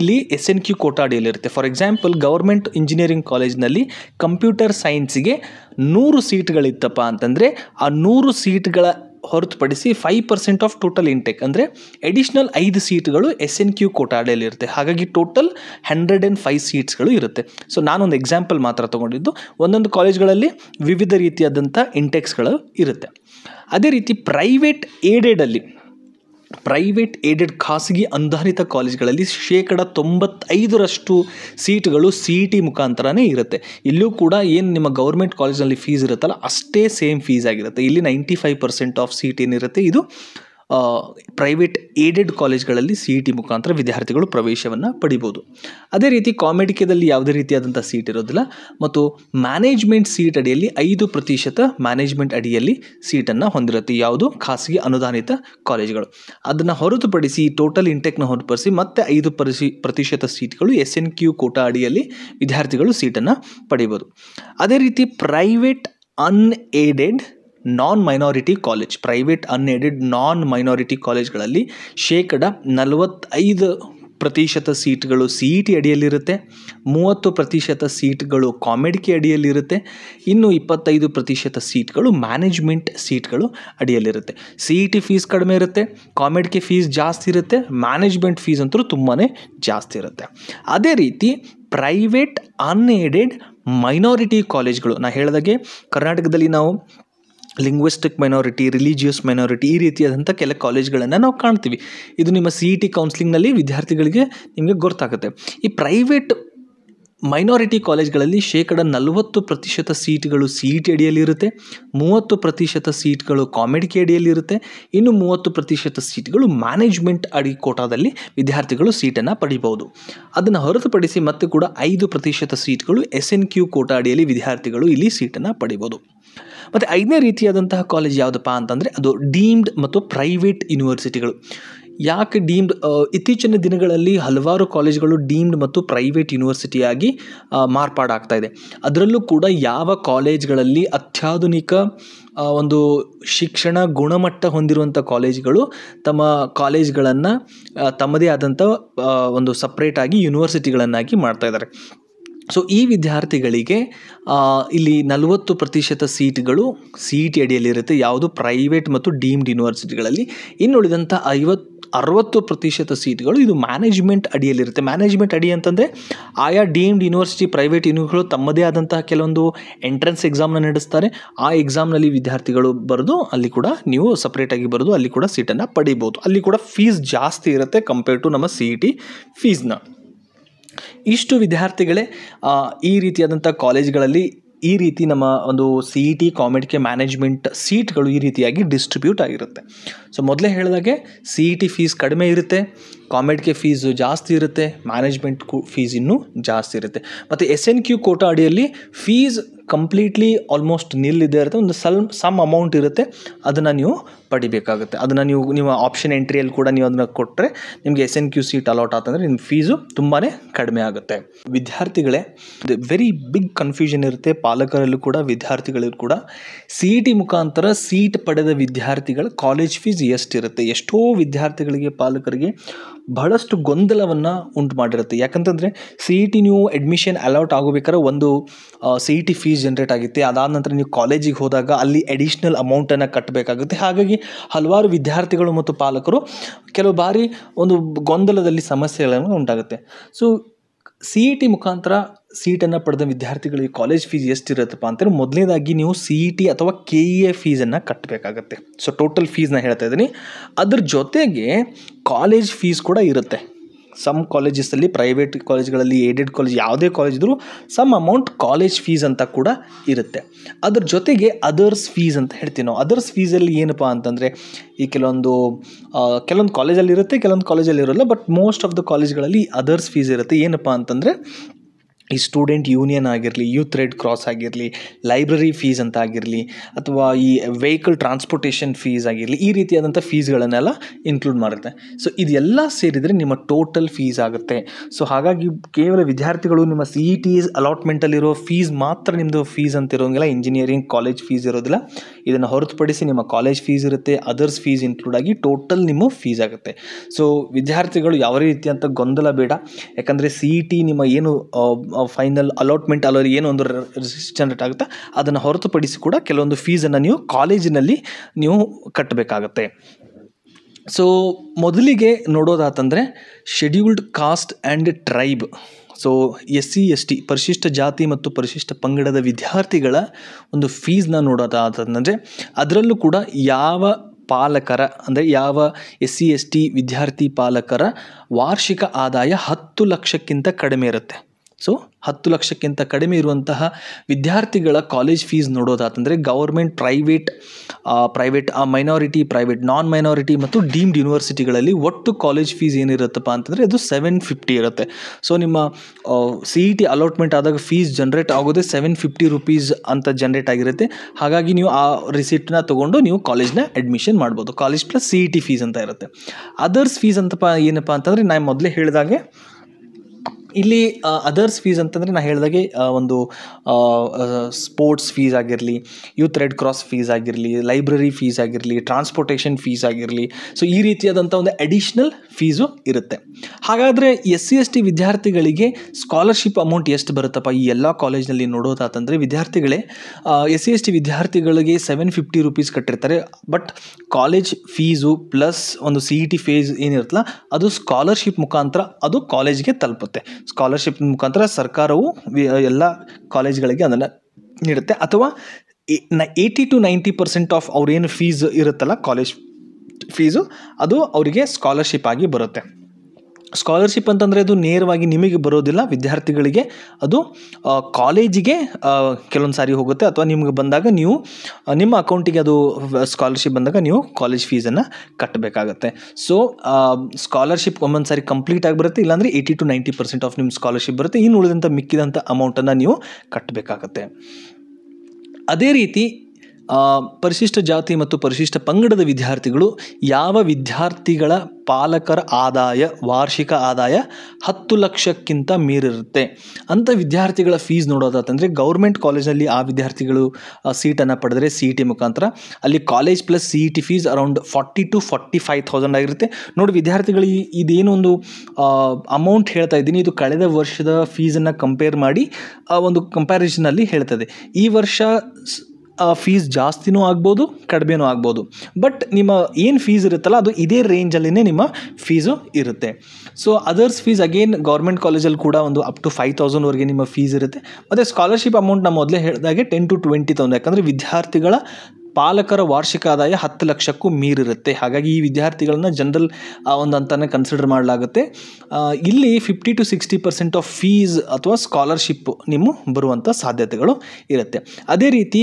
ಇಲ್ಲಿ ಎಸ್ ಎನ್ ಕ್ಯೂ ಕೋಟಾಡಿಯಲ್ಲಿರುತ್ತೆ ಫಾರ್ ಎಕ್ಸಾಂಪಲ್ ಗೌರ್ಮೆಂಟ್ ಇಂಜಿನಿಯರಿಂಗ್ ಕಾಲೇಜ್ನಲ್ಲಿ ಕಂಪ್ಯೂಟರ್ ಸೈನ್ಸಿಗೆ ನೂರು ಸೀಟ್ಗಳಿತ್ತಪ್ಪ ಅಂತಂದರೆ ಆ ನೂರು ಸೀಟ್ಗಳ ಹೊರತುಪಡಿಸಿ five percent of total intake ಅಂದರೆ ಎಡಿಷ್ನಲ್ ಐದು ಸೀಟ್ಗಳು ಎಸ್ ಎನ್ ಕ್ಯೂ ಇರುತ್ತೆ ಹಾಗಾಗಿ ಟೋಟಲ್ ಹಂಡ್ರೆಡ್ ಆ್ಯಂಡ್ ಫೈವ್ ಸೀಟ್ಸ್ಗಳು ಇರುತ್ತೆ ಸೊ ನಾನೊಂದು ಎಕ್ಸಾಂಪಲ್ ಮಾತ್ರ ತೊಗೊಂಡಿದ್ದು ಒಂದೊಂದು ಕಾಲೇಜ್ಗಳಲ್ಲಿ ವಿವಿಧ ರೀತಿಯಾದಂಥ ಇಂಟೆಕ್ಸ್ಗಳು ಇರುತ್ತೆ ಅದೇ ರೀತಿ ಪ್ರೈವೇಟ್ ಏಡೆಡಲ್ಲಿ ಪ್ರೈವೇಟ್ ಏಡೆಡ್ ಖಾಸಗಿ ಅನುದಾನಿತ ಕಾಲೇಜ್ಗಳಲ್ಲಿ ಶೇಕಡ ತೊಂಬತ್ತೈದರಷ್ಟು ಸೀಟ್ಗಳು ಸಿ ಇ e ಟಿ ಮುಖಾಂತರನೇ ಇರುತ್ತೆ ಇಲ್ಲೂ ಕೂಡ ಏನು ನಿಮ್ಮ ಗೌರ್ಮೆಂಟ್ ಕಾಲೇಜ್ನಲ್ಲಿ ಫೀಸ್ ಇರುತ್ತಲ್ಲ ಅಷ್ಟೇ ಸೇಮ್ ಫೀಸ್ ಆಗಿರುತ್ತೆ ಇಲ್ಲಿ ninety five percent of seat ಏನಿರುತ್ತೆ ಇದು ಪ್ರೈವೇಟ್ ಏಡೆಡ್ ಕಾಲೇಜ್ಗಳಲ್ಲಿ ಸಿ ಇ ಟಿ ಮುಖಾಂತರ ವಿದ್ಯಾರ್ಥಿಗಳು ಪ್ರವೇಶವನ್ನು ಪಡಿಬೋದು ಅದೇ ರೀತಿ ಕಾಮೆಡಿಕದಲ್ಲಿ ಯಾವುದೇ ರೀತಿಯಾದಂಥ ಸೀಟ್ ಇರೋದಿಲ್ಲ ಮತ್ತು ಮ್ಯಾನೇಜ್ಮೆಂಟ್ ಸೀಟ್ ಅಡಿಯಲ್ಲಿ ಐದು ಪ್ರತಿಶತ ಮ್ಯಾನೇಜ್ಮೆಂಟ್ ಅಡಿಯಲ್ಲಿ ಸೀಟನ್ನು ಹೊಂದಿರುತ್ತೆ ಯಾವುದು ಖಾಸಗಿ ಅನುದಾನಿತ ಕಾಲೇಜ್ಗಳು ಅದನ್ನು ಹೊರತುಪಡಿಸಿ ಟೋಟಲ್ ಇಂಟೆಕ್ನ ಹೊರತುಪಡಿಸಿ ಮತ್ತೆ ಐದು ಪರಿಸಿ ಪ್ರತಿಶತ ಸೀಟ್ಗಳು ಎಸ್ ಎನ್ ಕ್ಯೂ ಕೋಟಾ ಅಡಿಯಲ್ಲಿ ವಿದ್ಯಾರ್ಥಿಗಳು ಸೀಟನ್ನು ಪಡಿಬೋದು ಅದೇ ರೀತಿ private unaided non minority college private unaided non minority ಕಾಲೇಜ್ಗಳಲ್ಲಿ ಶೇಕಡ ನಲವತ್ತೈದು ಪ್ರತಿಶತ ಸೀಟ್ಗಳು ಸಿ ಇ ಟಿ ಅಡಿಯಲ್ಲಿರುತ್ತೆ ಮೂವತ್ತು ಪ್ರತಿಶತ ಸೀಟ್ಗಳು ಕಾಮೆಡಿಕೆ ಅಡಿಯಲ್ಲಿರುತ್ತೆ ಇನ್ನು ಇಪ್ಪತ್ತೈದು ಪ್ರತಿಶತ ಸೀಟ್ಗಳು ಮ್ಯಾನೇಜ್ಮೆಂಟ್ ಸೀಟ್ಗಳು ಅಡಿಯಲ್ಲಿರುತ್ತೆ ಸಿ ಇ ಟಿ ಫೀಸ್ ಕಡಿಮೆ ಇರುತ್ತೆ ಕಾಮೆಡಿಕೆ ಫೀಸ್ ಜಾಸ್ತಿ ಇರುತ್ತೆ ಮ್ಯಾನೇಜ್ಮೆಂಟ್ ಫೀಸ್ ಅಂತೂ ತುಂಬಾ ಜಾಸ್ತಿ ಇರುತ್ತೆ ಅದೇ ರೀತಿ ಪ್ರೈವೇಟ್ ಅನ್ಏಡೆಡ್ ಮೈನಾರಿಟಿ ಕಾಲೇಜ್ಗಳು ನಾನು ಹೇಳಿದಾಗೆ ಕರ್ನಾಟಕದಲ್ಲಿ ನಾವು ಲಿಂಗ್ವಿಸ್ಟಿಕ್ ಮೈನಾರಿಟಿ ರಿಲಿಜಿಯಸ್ ಮೈನಾರಿಟಿ ಈ ರೀತಿಯಾದಂಥ ಕೆಲ ಕಾಲೇಜ್ಗಳನ್ನು ನಾವು ಕಾಣ್ತೀವಿ ಇದು ನಿಮ್ಮ ಸಿ ಇ ಟಿ ಕೌನ್ಸಿಲಿಂಗ್ನಲ್ಲಿ ವಿದ್ಯಾರ್ಥಿಗಳಿಗೆ ನಿಮಗೆ ಗೊತ್ತಾಗುತ್ತೆ ಈ ಪ್ರೈವೇಟ್ ಮೈನಾರಿಟಿ ಕಾಲೇಜ್ಗಳಲ್ಲಿ ಶೇಕಡ ನಲವತ್ತು ಪ್ರತಿಶತ ಸೀಟ್ಗಳು ಸಿ ಇ ಟಿ ಅಡಿಯಲ್ಲಿರುತ್ತೆ ಮೂವತ್ತು ಪ್ರತಿಶತ ಸೀಟ್ಗಳು ಕಾಮೆಡಿಕೆ ಅಡಿಯಲ್ಲಿರುತ್ತೆ ಇನ್ನು ಮೂವತ್ತು ಪ್ರತಿಶತ ಸೀಟ್ಗಳು ಮ್ಯಾನೇಜ್ಮೆಂಟ್ ಅಡಿ ಕೋಟಾದಲ್ಲಿ ವಿದ್ಯಾರ್ಥಿಗಳು ಸೀಟನ್ನು ಪಡಿಬೋದು ಅದನ್ನು ಹೊರತುಪಡಿಸಿ ಮತ್ತೆ ಕೂಡ ಐದು ಪ್ರತಿಶತ ಸೀಟ್ಗಳು ಎಸ್ ಎನ್ ಕ್ಯೂ ಕೋಟಾ ಅಡಿಯಲ್ಲಿ ವಿದ್ಯಾರ್ಥಿಗಳು ಇಲ್ಲಿ ಸೀಟನ್ನು ಪಡಿಬೋದು ಮತ್ತು ಐದನೇ ರೀತಿಯಾದಂತಹ ಕಾಲೇಜ್ ಯಾವುದಪ್ಪ ಅಂತಂದರೆ ಅದು ಡೀಮ್ಡ್ ಮತ್ತು ಪ್ರೈವೇಟ್ ಯೂನಿವರ್ಸಿಟಿಗಳು ಯಾಕೆ ಡೀಮ್ಡ್ ಇತ್ತೀಚಿನ ದಿನಗಳಲ್ಲಿ ಹಲವಾರು ಕಾಲೇಜ್ಗಳು ಡೀಮ್ಡ್ ಮತ್ತು ಪ್ರೈವೇಟ್ ಯೂನಿವರ್ಸಿಟಿಯಾಗಿ ಮಾರ್ಪಾಡಾಗ್ತಾ ಇದೆ ಅದರಲ್ಲೂ ಕೂಡ ಯಾವ ಕಾಲೇಜ್ಗಳಲ್ಲಿ ಅತ್ಯಾಧುನಿಕ ಒಂದು ಶಿಕ್ಷಣ ಗುಣಮಟ್ಟ ಹೊಂದಿರುವಂಥ ಕಾಲೇಜ್ಗಳು ತಮ್ಮ ಕಾಲೇಜ್ಗಳನ್ನು ತಮ್ಮದೇ ಆದಂಥ ಒಂದು ಸಪ್ರೇಟಾಗಿ ಯೂನಿವರ್ಸಿಟಿಗಳನ್ನಾಗಿ ಮಾಡ್ತಾ ಇದ್ದಾರೆ ಸೊ ಈ ವಿದ್ಯಾರ್ಥಿಗಳಿಗೆ ಇಲ್ಲಿ ನಲವತ್ತು ಪ್ರತಿಶತ ಸೀಟ್ಗಳು ಸಿ ಇ ಅಡಿಯಲ್ಲಿರುತ್ತೆ ಯಾವುದು ಪ್ರೈವೇಟ್ ಮತ್ತು ಡೀಮ್ಡ್ ಯೂನಿವರ್ಸಿಟಿಗಳಲ್ಲಿ ಇನ್ನುಳಿದಂಥ ಐವತ್ತು ಅರವತ್ತು ಪ್ರತಿಶತ ಸೀಟ್ಗಳು ಇದು ಮ್ಯಾನೇಜ್ಮೆಂಟ್ ಅಡಿಯಲ್ಲಿರುತ್ತೆ ಮ್ಯಾನೇಜ್ಮೆಂಟ್ ಅಡಿ ಅಂತಂದರೆ ಆಯಾ ಡೀಮ್ಡ್ ಯೂನಿವರ್ಸಿಟಿ ಪ್ರೈವೇಟ್ ಯೂನಿವರ್ಗಳು ತಮ್ಮದೇ ಆದಂತಹ ಕೆಲವೊಂದು ಎಂಟ್ರೆನ್ಸ್ ಎಕ್ಸಾಮ್ನ ನಡೆಸ್ತಾರೆ ಆ ಎಕ್ಸಾಮ್ನಲ್ಲಿ ವಿದ್ಯಾರ್ಥಿಗಳು ಬರೆದು ಅಲ್ಲಿ ಕೂಡ ನೀವು ಸಪ್ರೇಟಾಗಿ ಬರೆದು ಅಲ್ಲಿ ಕೂಡ ಸೀಟನ್ನು ಪಡಿಬೋದು ಅಲ್ಲಿ ಕೂಡ ಫೀಸ್ ಜಾಸ್ತಿ ಇರುತ್ತೆ ಕಂಪೇರ್ ಟು ನಮ್ಮ ಸಿ ಇ ಟಿ ಫೀಸ್ನ ಇಷ್ಟು ವಿದ್ಯಾರ್ಥಿಗಳೇ ಈ ರೀತಿಯಾದಂಥ ಕಾಲೇಜ್ಗಳಲ್ಲಿ ಈ ರೀತಿ ನಮ್ಮ ಒಂದು ಸಿ ಇ ಟಿ ಕಾಮೆಡ್ಗೆ ಮ್ಯಾನೇಜ್ಮೆಂಟ್ ಸೀಟ್ಗಳು ಈ ರೀತಿಯಾಗಿ ಡಿಸ್ಟ್ರಿಬ್ಯೂಟ್ ಆಗಿರುತ್ತೆ ಸೊ ಮೊದಲೇ ಹೇಳಿದಾಗೆ ಸಿ ಇ ಟಿ ಫೀಸ್ ಕಡಿಮೆ ಇರುತ್ತೆ ಕಾಮೆಡ್ಗೆ ಫೀಸು ಜಾಸ್ತಿ ಇರುತ್ತೆ ಮ್ಯಾನೇಜ್ಮೆಂಟ್ ಕು ಫೀಸ್ ಇನ್ನೂ ಜಾಸ್ತಿ ಇರುತ್ತೆ ಮತ್ತು ಎಸ್ ಎನ್ ಕ್ಯೂ ಕೋಟಾ ಅಡಿಯಲ್ಲಿ ಫೀಸ್ ಕಂಪ್ಲೀಟ್ಲಿ ಆಲ್ಮೋಸ್ಟ್ ನಿಲ್ಲಿದೆ ಇರುತ್ತೆ ಒಂದು ಸಲ್ ಸಮ್ ಅಮೌಂಟ್ ಇರುತ್ತೆ ಅದನ್ನು ನೀವು ಪಡಿಬೇಕಾಗುತ್ತೆ ಅದನ್ನು ನೀವು ನಿಮ್ಮ ಆಪ್ಷನ್ ಎಂಟ್ರಿಯಲ್ಲಿ ಕೂಡ ನೀವು ಅದನ್ನು ಕೊಟ್ಟರೆ ನಿಮಗೆ S N Q seat allot ಆತಂದರೆ ನಿಮ್ಮ ಫೀಸು ತುಂಬಾ ಕಡಿಮೆ ಆಗುತ್ತೆ ವಿದ್ಯಾರ್ಥಿಗಳೇ ವೆರಿ ಬಿಗ್ ಕನ್ಫ್ಯೂಷನ್ ಇರುತ್ತೆ ಪಾಲಕರಲ್ಲೂ ಕೂಡ ವಿದ್ಯಾರ್ಥಿಗಳಲ್ಲೂ ಕೂಡ ಸಿ ಇ ಟಿ ಮುಖಾಂತರ ಸೀಟ್ ಪಡೆದ ವಿದ್ಯಾರ್ಥಿಗಳ ಕಾಲೇಜ್ ಫೀಸ್ ಎಷ್ಟಿರುತ್ತೆ ಎಷ್ಟೋ ವಿದ್ಯಾರ್ಥಿಗಳಿಗೆ ಪಾಲಕರಿಗೆ ಬಹಳಷ್ಟು ಗೊಂದಲವನ್ನು ಉಂಟು ಮಾಡಿರುತ್ತೆ ಯಾಕಂತಂದರೆ ಸಿ ಇ e ಟಿ ನೀವು ಅಡ್ಮಿಷನ್ ಅಲೌಟ್ ಆಗಬೇಕಾದ್ರೆ ಒಂದು C E T fees generate ಆಗುತ್ತೆ ಅದಾದ ನಂತರ ನೀವು ಕಾಲೇಜಿಗೆ ಹೋದಾಗ ಅಲ್ಲಿ ಅಡಿಷ್ನಲ್ ಅಮೌಂಟನ್ನು ಕಟ್ಟಬೇಕಾಗುತ್ತೆ ಹಾಗಾಗಿ ಹಲವಾರು ವಿದ್ಯಾರ್ಥಿಗಳು ಮತ್ತು ಪಾಲಕರು ಕೆಲವು ಬಾರಿ ಒಂದು ಗೊಂದಲದಲ್ಲಿ ಸಮಸ್ಯೆಗಳನ್ನು ಉಂಟಾಗುತ್ತೆ ಸೊ ಸಿ ಇ ಟಿ ಮುಖಾಂತರ ಸೀಟನ್ನು ಪಡೆದ ವಿದ್ಯಾರ್ಥಿಗಳಿಗೆ ಕಾಲೇಜ್ ಫೀಸ್ ಎಷ್ಟಿರುತ್ತಪ್ಪ ಅಂತಂದರೆ ಮೊದಲನೇದಾಗಿ ನೀವು ಸಿ ಇ ಟಿ ಅಥವಾ ಕೆ ಇ e ಎ ಫೀಸನ್ನು ಕಟ್ಟಬೇಕಾಗತ್ತೆ ಸೊ ಟೋಟಲ್ ಫೀಸ್ನ ಹೇಳ್ತಾ ಇದ್ದೀನಿ ಅದ್ರ ಜೊತೆಗೆ ಕಾಲೇಜ್ ಫೀಸ್ ಕೂಡ ಇರುತ್ತೆ ಸಮ್ ಕಾಲೇಜಸ್ಸಲ್ಲಿ ಪ್ರೈವೇಟ್ ಕಾಲೇಜ್ಗಳಲ್ಲಿ ಏಡೆಡ್ ಕಾಲೇಜ್ ಯಾವುದೇ ಕಾಲೇಜ್ ಇದ್ದರೂ ಸಮ್ ಅಮೌಂಟ್ ಕಾಲೇಜ್ ಫೀಸ್ ಅಂತ ಕೂಡ ಇರುತ್ತೆ ಅದ್ರ ಜೊತೆಗೆ ಅದರ್ಸ್ ಫೀಸ್ ಅಂತ ಹೇಳ್ತೀವಿ ನಾವು ಅದರ್ಸ್ ಫೀಸಲ್ಲಿ ಏನಪ್ಪ ಅಂತಂದರೆ ಈ ಕೆಲವೊಂದು ಕೆಲವೊಂದು ಕಾಲೇಜಲ್ಲಿ ಇರುತ್ತೆ ಕೆಲವೊಂದು ಕಾಲೇಜಲ್ಲಿ ಇರಲ್ಲ ಬಟ್ ಮೋಸ್ಟ್ ಆಫ್ ದ ಕಾಲೇಜ್ಗಳಲ್ಲಿ ಅದರ್ಸ್ ಫೀಸ್ ಇರುತ್ತೆ ಏನಪ್ಪ ಅಂತಂದರೆ ಈ ಸ್ಟೂಡೆಂಟ್ ಯೂನಿಯನ್ ಆಗಿರಲಿ ಯೂತ್ ರೆಡ್ ಕ್ರಾಸ್ ಆಗಿರಲಿ ಲೈಬ್ರರಿ ಫೀಸ್ ಅಂತ ಆಗಿರಲಿ ಅಥವಾ ಈ ವೆಹಿಕಲ್ ಟ್ರಾನ್ಸ್ಪೋರ್ಟೇಷನ್ ಫೀಸ್ ಆಗಿರಲಿ ಈ ರೀತಿಯಾದಂಥ ಫೀಸ್ಗಳನ್ನೆಲ್ಲ ಇನ್ಕ್ಲೂಡ್ ಮಾಡುತ್ತೆ ಸೊ ಇದೆಲ್ಲ ಸೇರಿದರೆ ನಿಮ್ಮ ಟೋಟಲ್ ಫೀಸ್ ಆಗುತ್ತೆ ಸೊ ಹಾಗಾಗಿ ಕೇವಲ ವಿದ್ಯಾರ್ಥಿಗಳು ನಿಮ್ಮ ಸಿ ಇ ಟಿ ಅಲಾಟ್ಮೆಂಟಲ್ಲಿರೋ ಫೀಸ್ ಮಾತ್ರ ನಿಮ್ಮದು ಫೀಸ್ ಅಂತಿರೋಂಗಿಲ್ಲ ಇಂಜಿನಿಯರಿಂಗ್ ಕಾಲೇಜ್ ಫೀಸ್ ಇರೋದಿಲ್ಲ ಇದನ್ನು ಹೊರತುಪಡಿಸಿ ನಿಮ್ಮ ಕಾಲೇಜ್ ಫೀಸ್ ಇರುತ್ತೆ ಅದರ್ಸ್ ಫೀಸ್ ಇನ್ಕ್ಲೂಡ್ ಆಗಿ ಟೋಟಲ್ ನಿಮ್ಮ ಫೀಸ್ ಆಗುತ್ತೆ ಸೊ ವಿದ್ಯಾರ್ಥಿಗಳು ಯಾವ ರೀತಿ ಅಂತ ಗೊಂದಲ ಬೇಡ ಯಾಕಂದರೆ ಸಿ ಇ e ಟಿ ನಿಮ್ಮ ಏನು ಫೈನಲ್ ಅಲಾಟ್ಮೆಂಟ್ ಅಲ್ಲ ಏನು ಒಂದು ಜನರೇಟ್ ಆಗುತ್ತೆ ಅದನ್ನು ಹೊರತುಪಡಿಸಿ ಕೂಡ ಕೆಲವೊಂದು ಫೀಸನ್ನು ನೀವು ಕಾಲೇಜಿನಲ್ಲಿ ನೀವು ಕಟ್ಟಬೇಕಾಗತ್ತೆ ಸೊ ಮೊದಲಿಗೆ ನೋಡೋದಾತಂದರೆ scheduled caste and tribe so S C S T ಪರಿಶಿಷ್ಟ ಜಾತಿ ಮತ್ತು ಪರಿಶಿಷ್ಟ ಪಂಗಡದ ವಿದ್ಯಾರ್ಥಿಗಳ ಒಂದು ಫೀಸ್ನ ನೋಡೋದಾದಂದರೆ ಅದರಲ್ಲೂ ಕೂಡ ಯಾವ ಪಾಲಕರ ಅಂದರೆ ಯಾವ ಎಸ್ ಸಿ ಎಸ್ ಟಿ ವಿದ್ಯಾರ್ಥಿ ಪಾಲಕರ ವಾರ್ಷಿಕ ಆದಾಯ ಹತ್ತು ಲಕ್ಷಕ್ಕಿಂತ ಕಡಿಮೆ ಇರುತ್ತೆ ಸೊ ಹತ್ತು ಲಕ್ಷಕ್ಕಿಂತ ಕಡಿಮೆ ಇರುವಂತಹ ವಿದ್ಯಾರ್ಥಿಗಳ ಕಾಲೇಜ್ ಫೀಸ್ ನೋಡೋದಾತಂದರೆ government private private minority private non minority ಮತ್ತು ಡೀಮ್ಡ್ ಯೂನಿವರ್ಸಿಟಿಗಳಲ್ಲಿ ಒಟ್ಟು ಕಾಲೇಜ್ ಫೀಸ್ ಏನಿರುತ್ತಪ್ಪ ಅಂತಂದರೆ ಅದು ಸೆವೆನ್ ಫಿಫ್ಟಿ ಇರುತ್ತೆ ಸೊ ನಿಮ್ಮ ಸಿ ಇ ಟಿ ಅಲಾಟ್ಮೆಂಟ್ ಆದಾಗ ಫೀಸ್ ಜನ್ರೇಟ್ ಆಗೋದೇ ಸೆವೆನ್ ಫಿಫ್ಟಿ ರುಪೀಸ್ ಅಂತ ಜನ್ರೇಟ್ ಆಗಿರುತ್ತೆ ಹಾಗಾಗಿ ನೀವು ಆ ರಿಸಿಪ್ಟನ್ನ ತೊಗೊಂಡು ನೀವು ಕಾಲೇಜ್ನ ಅಡ್ಮಿಷನ್ ಮಾಡ್ಬೋದು college plus C E T fees ಅಂತ ಇರುತ್ತೆ ಅದರ್ಸ್ ಫೀಸ್ ಅಂತಪ್ಪ ಏನಪ್ಪ ಅಂತಂದರೆ ನಾನು ಮೊದಲೇ ಹೇಳಿದಾಗೆ ಇಲ್ಲಿ ಅದರ್ಸ್ ಫೀಸ್ ಅಂತಂದರೆ ನಾ ಹೇಳಿದಾಗೆ ಒಂದು ಸ್ಪೋರ್ಟ್ಸ್ ಫೀಸ್ ಆಗಿರಲಿ ಯೂತ್ ರೆಡ್ ಕ್ರಾಸ್ ಫೀಸ್ ಆಗಿರಲಿ ಲೈಬ್ರರಿ ಫೀಸ್ ಆಗಿರಲಿ ಟ್ರಾನ್ಸ್ಪೋರ್ಟೇಷನ್ ಫೀಸ್ ಆಗಿರಲಿ ಸೊ ಈ ರೀತಿಯಾದಂಥ ಒಂದು ಅಡಿಷ್ನಲ್ ಫೀಸು ಇರುತ್ತೆ ಹಾಗಾದರೆ ಎಸ್ ಸಿ ಎಸ್ ಟಿ ವಿದ್ಯಾರ್ಥಿಗಳಿಗೆ ಸ್ಕಾಲರ್ಶಿಪ್ ಅಮೌಂಟ್ ಎಷ್ಟು ಬರುತ್ತಪ್ಪ ಈ ಎಲ್ಲ ಕಾಲೇಜ್ನಲ್ಲಿ ನೋಡೋದಾತಂದರೆ ವಿದ್ಯಾರ್ಥಿಗಳೇ ಎಸ್ ಸಿ ಎಸ್ ಟಿ ವಿದ್ಯಾರ್ಥಿಗಳಿಗೆ ಸೆವೆನ್ ಫಿಫ್ಟಿ ರುಪೀಸ್ ಕಟ್ಟಿರ್ತಾರೆ ಬಟ್ ಕಾಲೇಜ್ ಫೀಸು ಪ್ಲಸ್ ಒಂದು ಸಿ ಇ ಟಿ ಫೀಸ್ ಏನಿರುತ್ತಲ್ಲ ಅದು ಸ್ಕಾಲರ್ಶಿಪ್ ಮುಖಾಂತರ ಅದು ಕಾಲೇಜ್ಗೆ ತಲುಪುತ್ತೆ ಸ್ಕಾಲರ್ಶಿಪ್ ಮುಖಾಂತರ ಸರ್ಕಾರವು ಎಲ್ಲ ಕಾಲೇಜ್ಗಳಿಗೆ ಅದನ್ನು ನೀಡುತ್ತೆ ಅಥವಾ eighty to ninety percent of ಅವ್ರೇನು ಫೀಸ್ ಇರುತ್ತಲ್ಲ ಕಾಲೇಜ್ ಫೀಸು ಅದು ಅವರಿಗೆ ಸ್ಕಾಲರ್ಶಿಪ್ ಆಗಿ ಬರುತ್ತೆ ಸ್ಕಾಲರ್ಶಿಪ್ ಅಂತಂದರೆ ಅದು ನೇರವಾಗಿ ನಿಮಗೆ ಬರೋದಿಲ್ಲ ವಿದ್ಯಾರ್ಥಿಗಳಿಗೆ ಅದು ಕಾಲೇಜಿಗೆ ಕೆಲವೊಂದು ಸಾರಿ ಹೋಗುತ್ತೆ ಅಥವಾ ನಿಮಗೆ ಬಂದಾಗ ನೀವು ನಿಮ್ಮ ಅಕೌಂಟಿಗೆ ಅದು ಸ್ಕಾಲರ್ಶಿಪ್ ಬಂದಾಗ ನೀವು ಕಾಲೇಜ್ ಫೀಸನ್ನು ಕಟ್ಟಬೇಕಾಗತ್ತೆ ಸೊ ಸ್ಕಾಲರ್ಶಿಪ್ ಒಂದೊಂದು ಸಾರಿ ಕಂಪ್ಲೀಟ್ ಆಗಿ ಬರುತ್ತೆ ಇಲ್ಲಾಂದರೆ eighty to ninety percent of ನಿಮ್ಮ ಸ್ಕಾಲರ್ಶಿಪ್ ಬರುತ್ತೆ ಇನ್ನು ಉಳಿದಂಥ ಮಿಕ್ಕಿದಂಥ ಅಮೌಂಟನ್ನು ನೀವು ಕಟ್ಟಬೇಕಾಗತ್ತೆ ಅದೇ ರೀತಿ ಪರಿಶಿಷ್ಟ ಜಾತಿ ಮತ್ತು ಪರಿಶಿಷ್ಟ ಪಂಗಡದ ವಿದ್ಯಾರ್ಥಿಗಳು ಯಾವ ವಿದ್ಯಾರ್ಥಿಗಳ ಪಾಲಕರ ಆದಾಯ ವಾರ್ಷಿಕ ಆದಾಯ ಹತ್ತು ಲಕ್ಷಕ್ಕಿಂತ ಮೀರಿರುತ್ತೆ ಅಂಥ ವಿದ್ಯಾರ್ಥಿಗಳ ಫೀಸ್ ನೋಡೋದಂತಂದರೆ ಗೌರ್ಮೆಂಟ್ ಕಾಲೇಜಲ್ಲಿ ಆ ವಿದ್ಯಾರ್ಥಿಗಳು ಸೀಟನ್ನು ಪಡೆದರೆ ಸಿ ಇ e ಟಿ ಮುಖಾಂತರ ಅಲ್ಲಿ college plus C E T fees around forty to forty five thousand ಆಗಿರುತ್ತೆ ನೋಡಿ ವಿದ್ಯಾರ್ಥಿಗಳು ಇದೇನು ಒಂದು ಅಮೌಂಟ್ ಹೇಳ್ತಾ ಇದ್ದೀನಿ ಇದು ಕಳೆದ ವರ್ಷದ ಫೀಸನ್ನು ಕಂಪೇರ್ ಮಾಡಿ ಒಂದು ಕಂಪ್ಯಾರಿಸನಲ್ಲಿ ಹೇಳ್ತದೆ ಈ ವರ್ಷ ಫೀಸ್ ಜಾಸ್ತಿನೂ ಆಗ್ಬೋದು ಕಡಿಮೆನೂ ಆಗ್ಬೋದು ಬಟ್ ನಿಮ್ಮ ಏನು ಫೀಸ್ ಇರುತ್ತಲ್ಲ ಅದು ಇದೇ ರೇಂಜಲ್ಲೇ ನಿಮ್ಮ ಫೀಸು ಇರುತ್ತೆ so others fees again government ಕಾಲೇಜಲ್ಲಿ ಕೂಡ ಒಂದು ಅಪ್ ಟು ಫೈವ್ ತೌಸಂಡ್ವರೆಗೆ ನಿಮ್ಮ ಫೀಸ್ ಇರುತ್ತೆ ಮತ್ತು ಸ್ಕಾಲರ್ಶಿಪ್ ಅಮೌಂಟ್ ನಾವು ಮೊದಲೇ ಹೇಳಿದಾಗೆ ಟೆನ್ ಟು ಟ್ವೆಂಟಿ ತೌಸಂಡ್ ಯಾಕಂದರೆ ವಿದ್ಯಾರ್ಥಿಗಳ ಪಾಲಕರ ವಾರ್ಷಿಕ ಆದಾಯ ಹತ್ತು ಲಕ್ಷಕ್ಕೂ ಮೀರಿರುತ್ತೆ ಹಾಗಾಗಿ ಈ ವಿದ್ಯಾರ್ಥಿಗಳನ್ನ ಜನರಲ್ ಒಂದು ಅಂತಲೇ ಕನ್ಸಿಡರ್ ಮಾಡಲಾಗುತ್ತೆ ಇಲ್ಲಿ fifty to sixty percent of fees ಅಥವಾ ಸ್ಕಾಲರ್ಶಿಪ್ ನಿಮ್ಮ ಬರುವಂಥ ಸಾಧ್ಯತೆಗಳು ಇರುತ್ತೆ ಅದೇ ರೀತಿ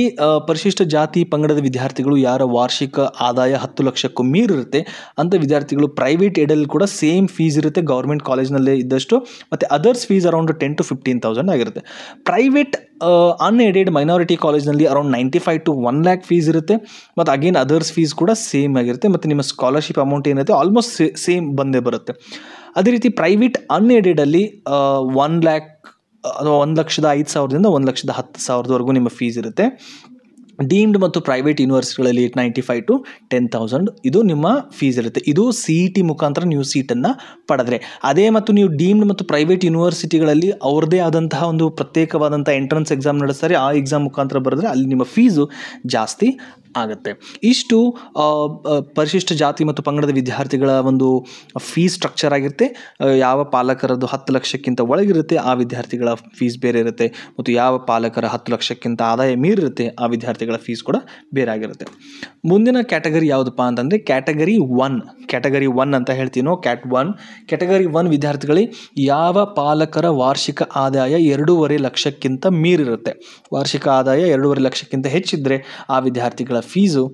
ಪರಿಶಿಷ್ಟ ಜಾತಿ ಪಂಗಡದ ವಿದ್ಯಾರ್ಥಿಗಳು ಯಾರ ವಾರ್ಷಿಕ ಆದಾಯ ಹತ್ತು ಲಕ್ಷಕ್ಕೂ ಮೀರಿರುತ್ತೆ ಅಂಥ ವಿದ್ಯಾರ್ಥಿಗಳು ಪ್ರೈವೇಟ್ ಎಡಲ್ಲಿ ಕೂಡ ಸೇಮ್ ಫೀಸ್ ಇರುತ್ತೆ ಗೌರ್ಮೆಂಟ್ ಕಾಲೇಜ್ನಲ್ಲೇ ಇದ್ದಷ್ಟು ಮತ್ತು others fees around ten to fifteen thousand ಆಗಿರುತ್ತೆ ಪ್ರೈವೇಟ್ ಅನ್ಏಡೆಡ್ ಮೈನಾರಿಟಿ ಕಾಲೇಜ್ನಲ್ಲಿ around ninety five to one lakh fees ಇರುತ್ತೆ ಮತ್ತು ಅಗೇನ್ ಅದರ್ಸ್ ಫೀಸ್ ಕೂಡ ಸೇಮ್ ಆಗಿರುತ್ತೆ ಮತ್ತು ನಿಮ್ಮ ಸ್ಕಾಲರ್ಶಿಪ್ ಅಮೌಂಟ್ ಏನಿರುತ್ತೆ ಆಲ್ಮೋಸ್ಟ್ ಸೇಮ್ ಬಂದೇ ಬರುತ್ತೆ ಅದೇ ರೀತಿ ಪ್ರೈವೇಟ್ ಅನ್ಏಡೆಡಲ್ಲಿ ಒನ್ ಲ್ಯಾಕ್ ಅಥವಾ ಒಂದು ಲಕ್ಷದ ಐದು ಸಾವಿರದಿಂದ ಒಂದು ಲಕ್ಷದ ಹತ್ತು ಸಾವಿರದವರೆಗೂ ನಿಮ್ಮ ಫೀಸ್ ಇರುತ್ತೆ ಡೀಮ್ಡ್ ಮತ್ತು ಪ್ರೈವೇಟ್ ಯೂನಿವರ್ಸಿಟಿಗಳಲ್ಲಿ ninety five to ten thousand ಇದು ನಿಮ್ಮ ಫೀಸ್ ಇರುತ್ತೆ ಇದು ಸಿ ಇ ಟಿ ಮುಖಾಂತರ ನೀವು ಸೀಟನ್ನು ಪಡೆದ್ರೆ ಅದೇ ಮತ್ತು ನೀವು ಡೀಮ್ಡ್ ಮತ್ತು ಪ್ರೈವೇಟ್ ಯೂನಿವರ್ಸಿಟಿಗಳಲ್ಲಿ ಅವ್ರದ್ದೇ ಆದಂತಹ ಒಂದು ಪ್ರತ್ಯೇಕವಾದಂಥ ಎಂಟ್ರೆನ್ಸ್ ಎಕ್ಸಾಮ್ ನಡೆಸ್ತಾರೆ ಆ ಎಕ್ಸಾಮ್ ಮುಖಾಂತರ ಬರೆದ್ರೆ ಅಲ್ಲಿ ನಿಮ್ಮ ಫೀಸು ಜಾಸ್ತಿ ಆಗುತ್ತೆ ಇಷ್ಟು ಪರಿಶಿಷ್ಟ ಜಾತಿ ಮತ್ತು ಪಂಗಡದ ವಿದ್ಯಾರ್ಥಿಗಳ ಒಂದು ಫೀಸ್ ಸ್ಟ್ರಕ್ಚರ್ ಆಗಿರುತ್ತೆ ಯಾವ ಪಾಲಕರದ್ದು ಹತ್ತು ಲಕ್ಷಕ್ಕಿಂತ ಒಳಗಿರುತ್ತೆ ಆ ವಿದ್ಯಾರ್ಥಿಗಳ ಫೀಸ್ ಬೇರೆ ಇರುತ್ತೆ ಮತ್ತು ಯಾವ ಪಾಲಕರ ಹತ್ತು ಲಕ್ಷಕ್ಕಿಂತ ಆದಾಯ ಮೀರಿರುತ್ತೆ ಆ ವಿದ್ಯಾರ್ಥಿಗಳ ಫೀಸ್ ಕೂಡ ಬೇರೆ ಆಗಿರುತ್ತೆ ಮುಂದಿನ ಕ್ಯಾಟಗರಿ ಯಾವುದಪ್ಪ ಅಂತಂದರೆ ಕ್ಯಾಟಗರಿ ಒನ್ ಕ್ಯಾಟಗರಿ ಒನ್ ಅಂತ ಹೇಳ್ತೀನೋ ಕ್ಯಾಟ್ ಒನ್ ಕ್ಯಾಟಗರಿ ಒನ್ ವಿದ್ಯಾರ್ಥಿಗಳಿಗೆ ಯಾವ ಪಾಲಕರ ವಾರ್ಷಿಕ ಆದಾಯ ಎರಡೂವರೆ ಲಕ್ಷಕ್ಕಿಂತ ಮೀರಿರುತ್ತೆ ವಾರ್ಷಿಕ ಆದಾಯ ಎರಡೂವರೆ ಲಕ್ಷಕ್ಕಿಂತ ಹೆಚ್ಚಿದ್ದರೆ ಆ ವಿದ್ಯಾರ್ಥಿಗಳ Fiesel,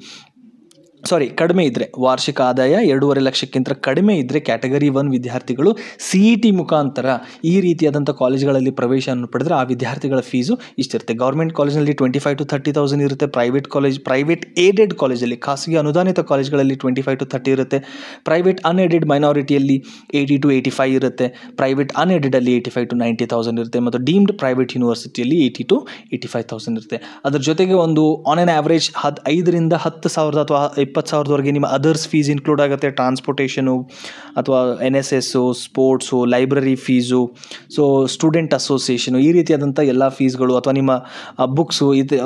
ಸಾರಿ ಕಡಿಮೆ ಇದ್ದರೆ ವಾರ್ಷಿಕ ಆದಾಯ ಎರಡೂವರೆ ಲಕ್ಷಕ್ಕಿಂತ ಕಡಿಮೆ ಇದ್ದರೆ ಕ್ಯಾಟಗರಿ ಒನ್ ವಿದ್ಯಾರ್ಥಿಗಳು ಸಿ ಇ ಟಿ ಮುಖಾಂತರ ಈ ರೀತಿಯಾದಂಥ ಕಾಲೇಜ್ಗಳಲ್ಲಿ ಪ್ರವೇಶವನ್ನು ಪಡೆದರೆ ಆ ವಿದ್ಯಾರ್ಥಿಗಳ ಫೀಸು ಇಷ್ಟಿರುತ್ತೆ ಗೌರ್ಮೆಂಟ್ ಕಾಲೇಜ್ನಲ್ಲಿ twenty five to thirty thousand ಇರುತ್ತೆ ಪ್ರೈವೇಟ್ ಕಾಲೇಜ್ ಪ್ರೈವೇಟ್ ಏಡೆಡ್ ಕಾಲೇಜಲ್ಲಿ ಖಾಸಗಿ ಅನುದಾನಿತ ಕಾಲೇಜ್ಗಳಲ್ಲಿ ಟ್ವೆಂಟಿ ಫೈವ್ ಟು ಥರ್ಟಿ ಇರುತ್ತೆ ಪ್ರೈವೇಟ್ ಅನ್ಎಡೆಡ್ ಮೈನಾರಿಟಿಯಲ್ಲಿ ಏಯ್ಟಿ ಟು ಏಯ್ಟಿ ಫೈವ್ ಇರುತ್ತೆ ಪ್ರೈವೇಟ್ ಅನ್ಎಡೆಡಲ್ಲಿ eighty five to ninety thousand ಇರುತ್ತೆ ಮತ್ತು ಡೀಮ್ಡ್ ಪ್ರೈವೇಟ್ ಯೂನಿವರ್ಸಿಟಿಯಲ್ಲಿ eighty to eighty five thousand ಇರುತ್ತೆ ಅದರ ಜೊತೆಗೆ ಒಂದು ಆನ್ ಆ್ಯನ್ ಆ್ಯಾವ್ರೇಜ್ ಹದ್ ಐದರಿಂದ ಹತ್ತು ಸಾವಿರದ ಅಥವಾ ಇಪ್ಪತ್ತು ಸಾವಿರದವರೆಗೆ ನಿಮ್ಮ ಅದರ್ಸ್ ಫೀಸ್ ಇನ್ಕ್ಲೂಡ್ ಆಗುತ್ತೆ ಟ್ರಾನ್ಸ್ಪೋರ್ಟೇಷನು ಅಥವಾ N S S sports library fees so student association ಈ ರೀತಿಯಾದಂಥ ಎಲ್ಲ ಫೀಸ್ಗಳು ಅಥವಾ ನಿಮ್ಮ ಬುಕ್ಸು ಇದು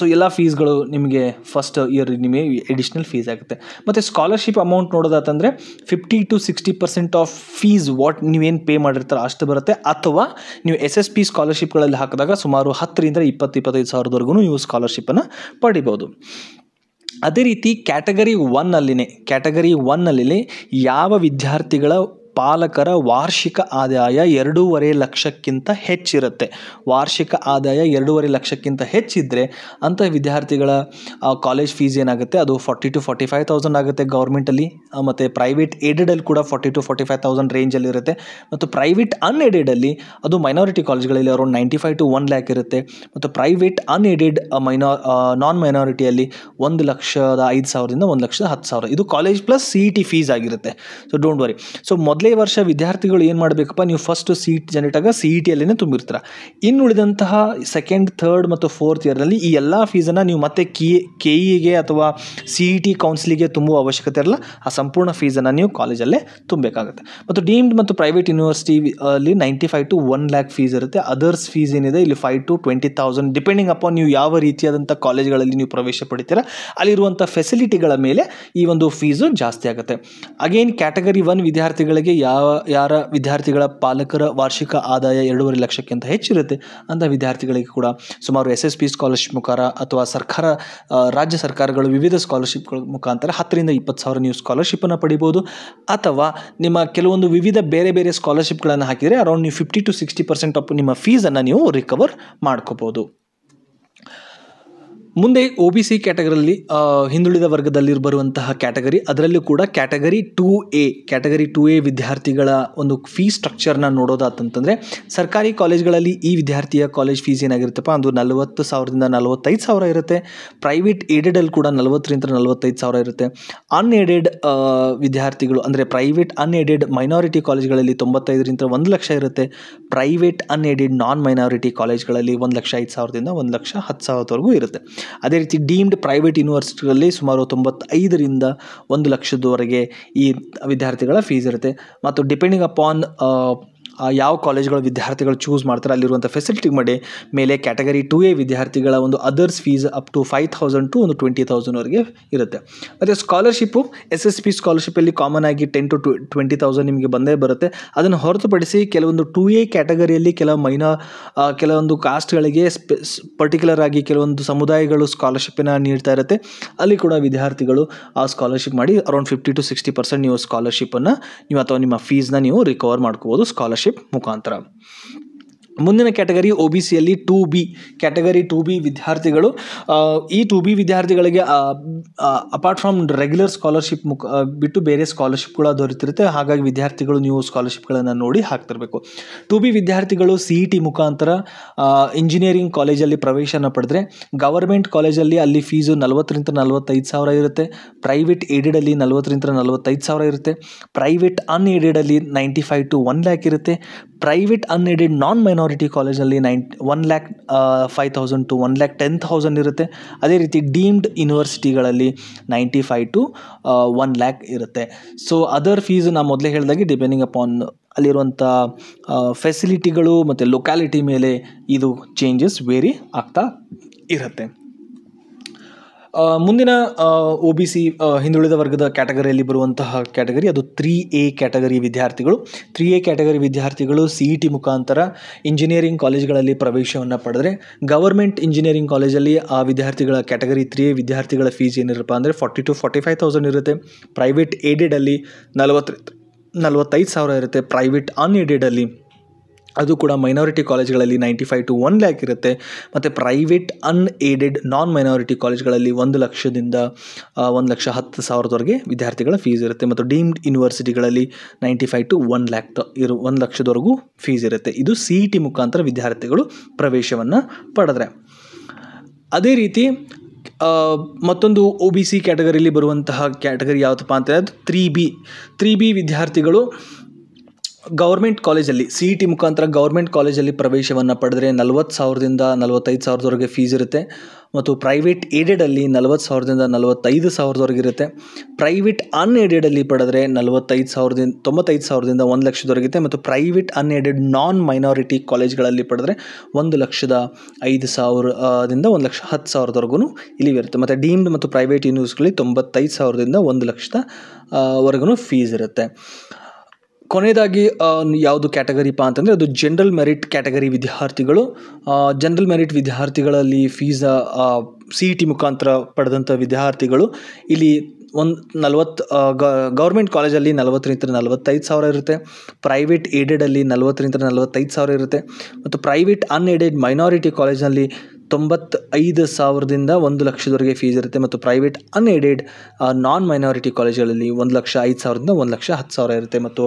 ಸೊ ಎಲ್ಲ ಫೀಸ್ಗಳು ನಿಮಗೆ ಫಸ್ಟ್ ಇಯರ್ ನಿಮಗೆ ಎಡಿಷ್ನಲ್ ಫೀಸ್ ಆಗುತ್ತೆ ಮತ್ತು ಸ್ಕಾಲರ್ಶಿಪ್ ಅಮೌಂಟ್ ನೋಡೋದಾತಂದರೆ fifty to sixty percent of fees what ನೀವೇನು ಪೇ ಮಾಡಿರ್ತಾರೋ ಅಷ್ಟು ಬರುತ್ತೆ ಅಥವಾ ನೀವು ಎಸ್ ಎಸ್ ಪಿ ಸ್ಕಾಲರ್ಶಿಪ್ಗಳಲ್ಲಿ ಹಾಕಿದಾಗ ಸುಮಾರು ಹತ್ತರಿಂದ ಇಪ್ಪತ್ತು ಇಪ್ಪತ್ತೈದು ಸಾವಿರದವರೆಗೂ ನೀವು ಸ್ಕಾಲರ್ಶಿಪ್ಪನ್ನು ಪಡಿಬೋದು ಅದೇ ರೀತಿ ಕ್ಯಾಟಗರಿ ಒನ್ನಲ್ಲಿನೇ ಕ್ಯಾಟಗರಿ ಒನ್ನಲ್ಲಿನೇ ಯಾವ ವಿದ್ಯಾರ್ಥಿಗಳ ಪಾಲಕರ ವಾರ್ಷಿಕ ಆದಾಯ ಎರಡೂವರೆ ಲಕ್ಷಕ್ಕಿಂತ ಹೆಚ್ಚಿರುತ್ತೆ ವಾರ್ಷಿಕ ಆದಾಯ ಎರಡೂವರೆ ಲಕ್ಷಕ್ಕಿಂತ ಹೆಚ್ಚಿದ್ದರೆ ಅಂಥ ವಿದ್ಯಾರ್ಥಿಗಳ ಕಾಲೇಜ್ ಫೀಸ್ ಏನಾಗುತ್ತೆ ಅದು forty to forty five thousand ಆಗುತ್ತೆ ಗೌರ್ಮೆಂಟಲ್ಲಿ ಮತ್ತು ಪ್ರೈವೇಟ್ ಏಡೆಡಲ್ಲಿ ಕೂಡ forty to forty five thousand ರೇಂಜಲ್ಲಿರುತ್ತೆ ಮತ್ತು ಪ್ರೈವೇಟ್ ಅನ್ಎಡೆಡಲ್ಲಿ ಅದು ಮೈನಾರಿಟಿ ಕಾಲೇಜ್ಗಳಲ್ಲಿ around ninety five to one lakh ಇರುತ್ತೆ ಮತ್ತು ಪ್ರೈವೇಟ್ ಅನ್ಎಡೆಡ್ ಮೈನಾ ನಾನ್ ಮೈನಾರಿಟಿಯಲ್ಲಿ ಒಂದು ಲಕ್ಷದ ಐದು ಸಾವಿರದಿಂದ ಒಂದು ಲಕ್ಷದ ಹತ್ತು ಸಾವಿರ ಇದು college plus C E T fees ಆಗಿರುತ್ತೆ ಸೊ ಡೋಂಟ್ ವರಿ ಸೊ ಮೊದಲೇ ಮೊದಲೇ ವರ್ಷ ವಿದ್ಯಾರ್ಥಿಗಳು ಏನು ಮಾಡಬೇಕಪ್ಪ ನೀವು ಫಸ್ಟ್ ಸೀಟ್ ಜನರೇಟ್ ಆಗ ಸಿ ಇ ಟಿಯಲ್ಲೇ ತುಂಬಿರ್ತೀರ ಇನ್ನು ಉಳಿದಂತಹ ಸೆಕೆಂಡ್ ಥರ್ಡ್ ಮತ್ತು ಫೋರ್ತ್ ಇಯರ್ನಲ್ಲಿ ಈ ಎಲ್ಲ ಫೀಸನ್ನು ನೀವು ಮತ್ತೆ ಕೆ ಕೆ ಇಗೆ e ಅಥವಾ ಸಿ ಇ ಟಿ ಕೌನ್ಸಿಲಿಗೆ ತುಂಬುವ ಅವಶ್ಯಕತೆ ಇರಲ್ಲ ಆ ಸಂಪೂರ್ಣ ಫೀಸನ್ನು ನೀವು ಕಾಲೇಜಲ್ಲೇ ತುಂಬಬೇಕಾಗುತ್ತೆ ಮತ್ತು ಡೀಮ್ಡ್ ಮತ್ತು ಪ್ರೈವೇಟ್ ಯೂನಿವರ್ಸಿಟಿ ಅಲ್ಲಿ ninety five to one lakh fees ಇರುತ್ತೆ ಅದರ್ಸ್ ಫೀಸ್ ಏನಿದೆ ಇಲ್ಲಿ five to twenty thousand depending upon ನೀವು ಯಾವ ರೀತಿಯಾದಂಥ ಕಾಲೇಜ್ಗಳಲ್ಲಿ ನೀವು ಪ್ರವೇಶ ಪಡಿತೀರ ಅಲ್ಲಿರುವಂಥ ಫೆಸಿಲಿಟಿಗಳ ಮೇಲೆ ಈ ಒಂದು ಫೀಸು ಜಾಸ್ತಿ ಆಗುತ್ತೆ ಅಗೇನ್ ಕ್ಯಾಟಗರಿ ಒನ್ ವಿದ್ಯಾರ್ಥಿಗಳಿಗೆ ಯಾವ ಯಾರ ವಿದ್ಯಾರ್ಥಿಗಳ ಪಾಲಕರ ವಾರ್ಷಿಕ ಆದಾಯ ಎರಡೂವರೆ ಲಕ್ಷಕ್ಕಿಂತ ಹೆಚ್ಚಿರುತ್ತೆ ಅಂಥ ವಿದ್ಯಾರ್ಥಿಗಳಿಗೆ ಕೂಡ ಸುಮಾರು ಎಸ್ ಎಸ್ ಪಿ ಸ್ಕಾಲರ್ಶಿಪ್ ಮುಖಾರ ಅಥವಾ ಸರ್ಕಾರ ರಾಜ್ಯ ಸರ್ಕಾರಗಳು ವಿವಿಧ ಸ್ಕಾಲರ್ಶಿಪ್ಗಳ ಮುಖಾಂತರ ಹತ್ತರಿಂದ ಇಪ್ಪತ್ತು ಸಾವಿರ ನೀವು ಸ್ಕಾಲರ್ಶಿಪ್ಪನ್ನು ಪಡಿಬೋದು ಅಥವಾ ನಿಮ್ಮ ಕೆಲವೊಂದು ವಿವಿಧ ಬೇರೆ ಬೇರೆ ಸ್ಕಾಲರ್ಶಿಪ್ಗಳನ್ನು ಹಾಕಿದರೆ ಅರೌಂಡ್ ನೀವು fifty to sixty percent of ನಿಮ್ಮ ಫೀಸನ್ನು ನೀವು ರಿಕವರ್ ಮಾಡ್ಕೋಬೋದು ಮುಂದೆ ಒ ಬಿ ಸಿ ಕ್ಯಾಟಗರಿಯಲ್ಲಿ ಹಿಂದುಳಿದ ವರ್ಗದಲ್ಲಿ ಬರುವಂತಹ ಕ್ಯಾಟಗರಿ ಅದರಲ್ಲೂ ಕೂಡ category two A category two A ವಿದ್ಯಾರ್ಥಿಗಳ ಒಂದು ಫೀ ಸ್ಟ್ರಕ್ಚರ್ನ ನೋಡೋದಾತಂತಂದರೆ ಸರ್ಕಾರಿ ಕಾಲೇಜ್ಗಳಲ್ಲಿ ಈ ವಿದ್ಯಾರ್ಥಿಯ ಕಾಲೇಜ್ ಫೀಸ್ ಏನಾಗಿರುತ್ತಪ್ಪ ಅದು ನಲವತ್ತು ಸಾವಿರದಿಂದ ನಲವತ್ತೈದು ಸಾವಿರ ಇರುತ್ತೆ ಪ್ರೈವೇಟ್ ಏಡೆಡಲ್ಲಿ ಕೂಡ ನಲವತ್ತರಿಂದ ನಲವತ್ತೈದು ಸಾವಿರ ಇರುತ್ತೆ ಅನ್ಎಡೆಡ್ ವಿದ್ಯಾರ್ಥಿಗಳು ಅಂದರೆ ಪ್ರೈವೇಟ್ ಅನ್ಎಡೆಡ್ ಮೈನಾರಿಟಿ ಕಾಲೇಜ್ಗಳಲ್ಲಿ ತೊಂಬತ್ತೈದರಿಂದ ಒಂದು ಲಕ್ಷ ಇರುತ್ತೆ ಪ್ರೈವೇಟ್ ಅನ್ಎಡೆಡ್ ನಾನ್ ಮೈನಾರಿಟಿ ಕಾಲೇಜ್ಗಳಲ್ಲಿ ಒಂದು ಲಕ್ಷ ಐದು ಸಾವಿರದಿಂದ ಒಂದು ಲಕ್ಷ ಹತ್ತು ಸಾವಿರದವರೆಗೂ ಇರುತ್ತೆ ಅದೇ ರೀತಿ ಡೀಮ್ಡ್ ಪ್ರೈವೇಟ್ ಯೂನಿವರ್ಸಿಟಿಗಳಲ್ಲಿ ಸುಮಾರು ತೊಂಬತ್ತೈದರಿಂದ ಒಂದು ಲಕ್ಷದವರೆಗೆ ಈ ವಿದ್ಯಾರ್ಥಿಗಳ ಫೀಸ್ ಇರುತ್ತೆ ಮತ್ತು ಡಿಪೆಂಡಿಂಗ್ ಅಪಾನ್ ಯಾವ ಕಾಲೇಜ್ಗಳ ವಿದ್ಯಾರ್ಥಿಗಳು ಚೂಸ್ ಮಾಡ್ತಾರೆ ಅಲ್ಲಿರುವಂಥ ಫೆಸಿಲಿಟಿ ಮಾಡಿ ಮೇಲೆ ಕ್ಯಾಟಗರಿ ಟು ಎ ವಿದ್ಯಾರ್ಥಿಗಳ ಒಂದು others fees up to five thousand to ಒಂದು ಟ್ವೆಂಟಿ ತೌಸಂಡ್ವರೆಗೆ ಇರುತ್ತೆ ಮತ್ತು ಸ್ಕಾಲರ್ಶಿಪ್ಪು ಎಸ್ ಎಸ್ ಪಿ ಸ್ಕಾಲರ್ಶಿಪ್ಪಲ್ಲಿ ಕಾಮನ್ ಆಗಿ ಟೆನ್ ಟು ಟ್ವೆಂಟಿ ತೌಸಂಡ್ ನಿಮಗೆ ಬಂದೇ ಬರುತ್ತೆ ಅದನ್ನು ಹೊರತುಪಡಿಸಿ ಕೆಲವೊಂದು ಟು ಎ ಕ್ಯಾಟಗರಿಯಲ್ಲಿ ಕೆಲವು ಮೈನಾ ಕೆಲವೊಂದು ಕಾಸ್ಟ್ಗಳಿಗೆ ಪರ್ಟಿಕ್ಯುಲರ್ ಆಗಿ ಕೆಲವೊಂದು ಸಮುದಾಯಗಳು ಸ್ಕಾಲರ್ಶಿಪ್ಪನ್ನು ನೀಡ್ತಾ ಇರುತ್ತೆ ಅಲ್ಲಿ ಕೂಡ ವಿದ್ಯಾರ್ಥಿಗಳು ಆ ಸ್ಕಾಲರ್ಶಿಪ್ ಮಾಡಿ around fifty to sixty percent ನೀವು ಸ್ಕಾಲರ್ಶಿಪ್ಪನ್ನು ನೀವು ಅಥವಾ ನಿಮ್ಮ ಫೀಸ್ನ ನೀವು ರಿಕವರ್ ಮಾಡ್ಕೋಬೋದು ಸ್ಕಾಲರ್ಶಿಪ್ ಶಿಪ್ ಮುಖಾಂತರ ಮುಂದಿನ ಕ್ಯಾಟಗರಿ ಒ ಬಿ ಸಿಯಲ್ಲಿ two B category two B ವಿದ್ಯಾರ್ಥಿಗಳು ಈ ಟು ಬಿ ವಿದ್ಯಾರ್ಥಿಗಳಿಗೆ ಅಪಾರ್ಟ್ ಫ್ರಮ್ ರೆಗ್ಯುಲರ್ ಸ್ಕಾಲರ್ಶಿಪ್ ಮುಖ ಬಿಟ್ಟು ಬೇರೆ ಸ್ಕಾಲರ್ಶಿಪ್ಗಳು ದೊರೆತಿರುತ್ತೆ ಹಾಗಾಗಿ ವಿದ್ಯಾರ್ಥಿಗಳು ನೀವು ಸ್ಕಾಲರ್ಶಿಪ್ಗಳನ್ನು ನೋಡಿ ಹಾಕ್ತಿರಬೇಕು ಟು ಬಿ ವಿದ್ಯಾರ್ಥಿಗಳು ಸಿ ಇ ಟಿ ಮುಖಾಂತರ ಇಂಜಿನಿಯರಿಂಗ್ ಕಾಲೇಜಲ್ಲಿ ಪ್ರವೇಶನ ಪಡೆದ್ರೆ ಗವರ್ಮೆಂಟ್ ಕಾಲೇಜಲ್ಲಿ ಅಲ್ಲಿ ಫೀಸು ನಲವತ್ತರಿಂದ ನಲವತ್ತೈದು ಸಾವಿರ ಇರುತ್ತೆ ಪ್ರೈವೇಟ್ ಏಡೆಡಲ್ಲಿ ನಲವತ್ತರಿಂದ ನಲವತ್ತೈದು ಸಾವಿರ ಇರುತ್ತೆ ಪ್ರೈವೇಟ್ ಅನ್ಏಡೆಡಲ್ಲಿ ninety five to one lakh ಇರುತ್ತೆ ಪ್ರೈವೇಟ್ ಅನ್ಏಡೆಡ್ ನಾನ್ ಮೈನಾರಿಟಿ ಡಿ ಕಾಲೇಜಲ್ಲಿ nine one lakh five thousand to one lakh ten thousand ಇರುತ್ತೆ ಅದೇ ರೀತಿ ಡೀಮ್ಡ್ ಯೂನಿವರ್ಸಿಟಿಗಳಲ್ಲಿ ninety five to one lakh ಇರುತ್ತೆ ಸೊ ಅದರ್ ಫೀಸ್ ನಾ ಮೊದಲೇ ಹೇಳಿದಾಗೆ ಡಿಪೆಂಡಿಂಗ್ ಅಪಾನ್ ಅಲ್ಲಿರುವಂಥ ಫೆಸಿಲಿಟಿಗಳು uh, ಮತ್ತು ಲೊಕ್ಯಾಲಿಟಿ ಮೇಲೆ ಇದು ಚೇಂಜಸ್ ವೇರಿ ಆಗ್ತಾ ಇರುತ್ತೆ ಮುಂದಿನ ಒ ಬಿ ಸಿ ಹಿಂದುಳಿದ ವರ್ಗದ ಕ್ಯಾಟಗರಿಯಲ್ಲಿ ಬರುವಂತಹ ಕ್ಯಾಟಗರಿ ಅದು ತ್ರೀ ಎ ಕ್ಯಾಟಗರಿ ವಿದ್ಯಾರ್ಥಿಗಳು ತ್ರೀ ಎ ಕ್ಯಾಟಗರಿ ವಿದ್ಯಾರ್ಥಿಗಳು ಸಿ ಇ ಟಿ ಮುಖಾಂತರ ಇಂಜಿನಿಯರಿಂಗ್ ಕಾಲೇಜ್ಗಳಲ್ಲಿ ಪ್ರವೇಶವನ್ನು ಪಡೆದರೆ ಗವರ್ಮೆಂಟ್ ಇಂಜಿನಿಯರಿಂಗ್ ಕಾಲೇಜಲ್ಲಿ ಆ ವಿದ್ಯಾರ್ಥಿಗಳ ಕ್ಯಾಟಗರಿ ತ್ರೀ ಎ ವಿದ್ಯಾರ್ಥಿಗಳ ಫೀಸ್ ಏನಿರಪ್ಪ ಅಂದರೆ forty to forty five thousand ಇರುತ್ತೆ ಪ್ರೈವೇಟ್ ಏಡೆಡಲ್ಲಿ ನಲವತ್ತು ನಲವತ್ತೈದು ಸಾವಿರ ಇರುತ್ತೆ ಪ್ರೈವೇಟ್ ಅನ್ಏಡೆಡಲ್ಲಿ ಅದು ಕೂಡ ಮೈನಾರಿಟಿ ಕಾಲೇಜ್ಗಳಲ್ಲಿ ninety five to one lakh ಇರುತ್ತೆ ಮತ್ತು ಪ್ರೈವೇಟ್ ಅನ್ಏಡೆಡ್ ನಾನ್ ಮೈನಾರಿಟಿ ಕಾಲೇಜ್ಗಳಲ್ಲಿ ಒಂದು ಲಕ್ಷದಿಂದ ಒಂದು ಲಕ್ಷ ಹತ್ತು ಸಾವಿರದವರೆಗೆ ವಿದ್ಯಾರ್ಥಿಗಳ ಫೀಸ್ ಇರುತ್ತೆ ಮತ್ತು ಡೀಮ್ಡ್ ಯೂನಿವರ್ಸಿಟಿಗಳಲ್ಲಿ ninety five to one lakh ತ ಇರು ಒಂದು ಲಕ್ಷದವರೆಗೂ ಫೀಸ್ ಇರುತ್ತೆ ಇದು ಸಿ ಇ ಟಿ ಮುಖಾಂತರ ವಿದ್ಯಾರ್ಥಿಗಳು ಪ್ರವೇಶವನ್ನು ಪಡೆದ್ರೆ ಅದೇ ರೀತಿ ಮತ್ತೊಂದು ಒ ಬಿ ಸಿ ಕ್ಯಾಟಗರಿಲಿ ಬರುವಂತಹ ಕ್ಯಾಟಗರಿ ಯಾವುದಪ್ಪ ಅಂತ ತ್ರೀ ಬಿ ತ್ರೀ ಬಿ ವಿದ್ಯಾರ್ಥಿಗಳು ಗೌರ್ಮೆಂಟ್ ಕಾಲೇಜಲ್ಲಿ ಸಿ ಇ ಟಿ ಮುಖಾಂತರ ಗೌರ್ಮೆಂಟ್ ಕಾಲೇಜಲ್ಲಿ ಪ್ರವೇಶವನ್ನು ಪಡೆದರೆ ನಲವತ್ತು ಸಾವಿರದಿಂದ ನಲವತ್ತೈದು ಸಾವಿರದವರೆಗೆ ಫೀಸ್ ಇರುತ್ತೆ ಮತ್ತು ಪ್ರೈವೇಟ್ ಏಡೆಡಲ್ಲಿ ನಲವತ್ತು ಸಾವಿರದಿಂದ ನಲವತ್ತೈದು ಸಾವಿರದವರೆಗೆ ಇರುತ್ತೆ ಪ್ರೈವೇಟ್ ಅನ್ಏಡೆಡಲ್ಲಿ ಪಡೆದರೆ ನಲವತ್ತೈದು ಸಾವಿರದಿಂದ ತೊಂಬತ್ತೈದು ಸಾವಿರದಿಂದ ಒಂದು ಲಕ್ಷದವರೆಗಿದೆ ಮತ್ತು ಪ್ರೈವೇಟ್ ಅನ್ಏಡೆಡ್ ನಾನ್ ಮೈನಾರಿಟಿ ಕಾಲೇಜ್ಗಳಲ್ಲಿ ಪಡೆದರೆ ಒಂದು ಲಕ್ಷದ ಐದು ಸಾವಿರದಿಂದ ಒಂದು ಲಕ್ಷ ಹತ್ತು ಸಾವಿರದವರೆಗೂ ಇಲ್ಲಿವಿರುತ್ತೆ ಮತ್ತು ಡೀಮ್ಡ್ ಮತ್ತು ಪ್ರೈವೇಟ್ ಯೂನಿವರ್ಸ್ಗಳಲ್ಲಿ ತೊಂಬತ್ತೈದು ಸಾವಿರದಿಂದ ಒಂದು ಲಕ್ಷದ ವರೆಗೂ ಫೀಸ್ ಇರುತ್ತೆ ಕೊನೆಯದಾಗಿ ಯಾವುದು ಕ್ಯಾಟಗರಿಪ್ಪ ಅಂತಂದರೆ ಅದು ಜನರಲ್ ಮೆರಿಟ್ ಕ್ಯಾಟಗರಿ ವಿದ್ಯಾರ್ಥಿಗಳು ಜನರಲ್ ಮೆರಿಟ್ ವಿದ್ಯಾರ್ಥಿಗಳಲ್ಲಿ ಫೀಸ ಸಿ ಇ ಟಿ ಮುಖಾಂತರ ಪಡೆದಂಥ ವಿದ್ಯಾರ್ಥಿಗಳು ಇಲ್ಲಿ ಒಂದು ನಲ್ವತ್ತು ಗೌರ್ಮೆಂಟ್ ಕಾಲೇಜಲ್ಲಿ ನಲವತ್ತರಿಂದ ನಲವತ್ತೈದು ಸಾವಿರ ಇರುತ್ತೆ ಪ್ರೈವೇಟ್ ಏಡೆಡಲ್ಲಿ ನಲವತ್ತರಿಂದ ನಲವತ್ತೈದು ಸಾವಿರ ಇರುತ್ತೆ ಮತ್ತು ಪ್ರೈವೇಟ್ ಅನ್ಏಡೆಡ್ ಮೈನಾರಿಟಿ ಕಾಲೇಜ್ನಲ್ಲಿ ತೊಂಬತ್ತೈದು ಸಾವಿರದಿಂದ ಒಂದು ಲಕ್ಷದವರೆಗೆ ಫೀಸ್ ಇರುತ್ತೆ ಮತ್ತು ಪ್ರೈವೇಟ್ ಅನ್ಎಡೆಡ್ ನಾನ್ ಮೈನಾರಿಟಿ ಕಾಲೇಜುಗಳಲ್ಲಿ ಒಂದು ಲಕ್ಷ ಐದು ಸಾವಿರದಿಂದ ಒಂದು ಲಕ್ಷ ಹತ್ತು ಸಾವಿರ ಇರುತ್ತೆ ಮತ್ತು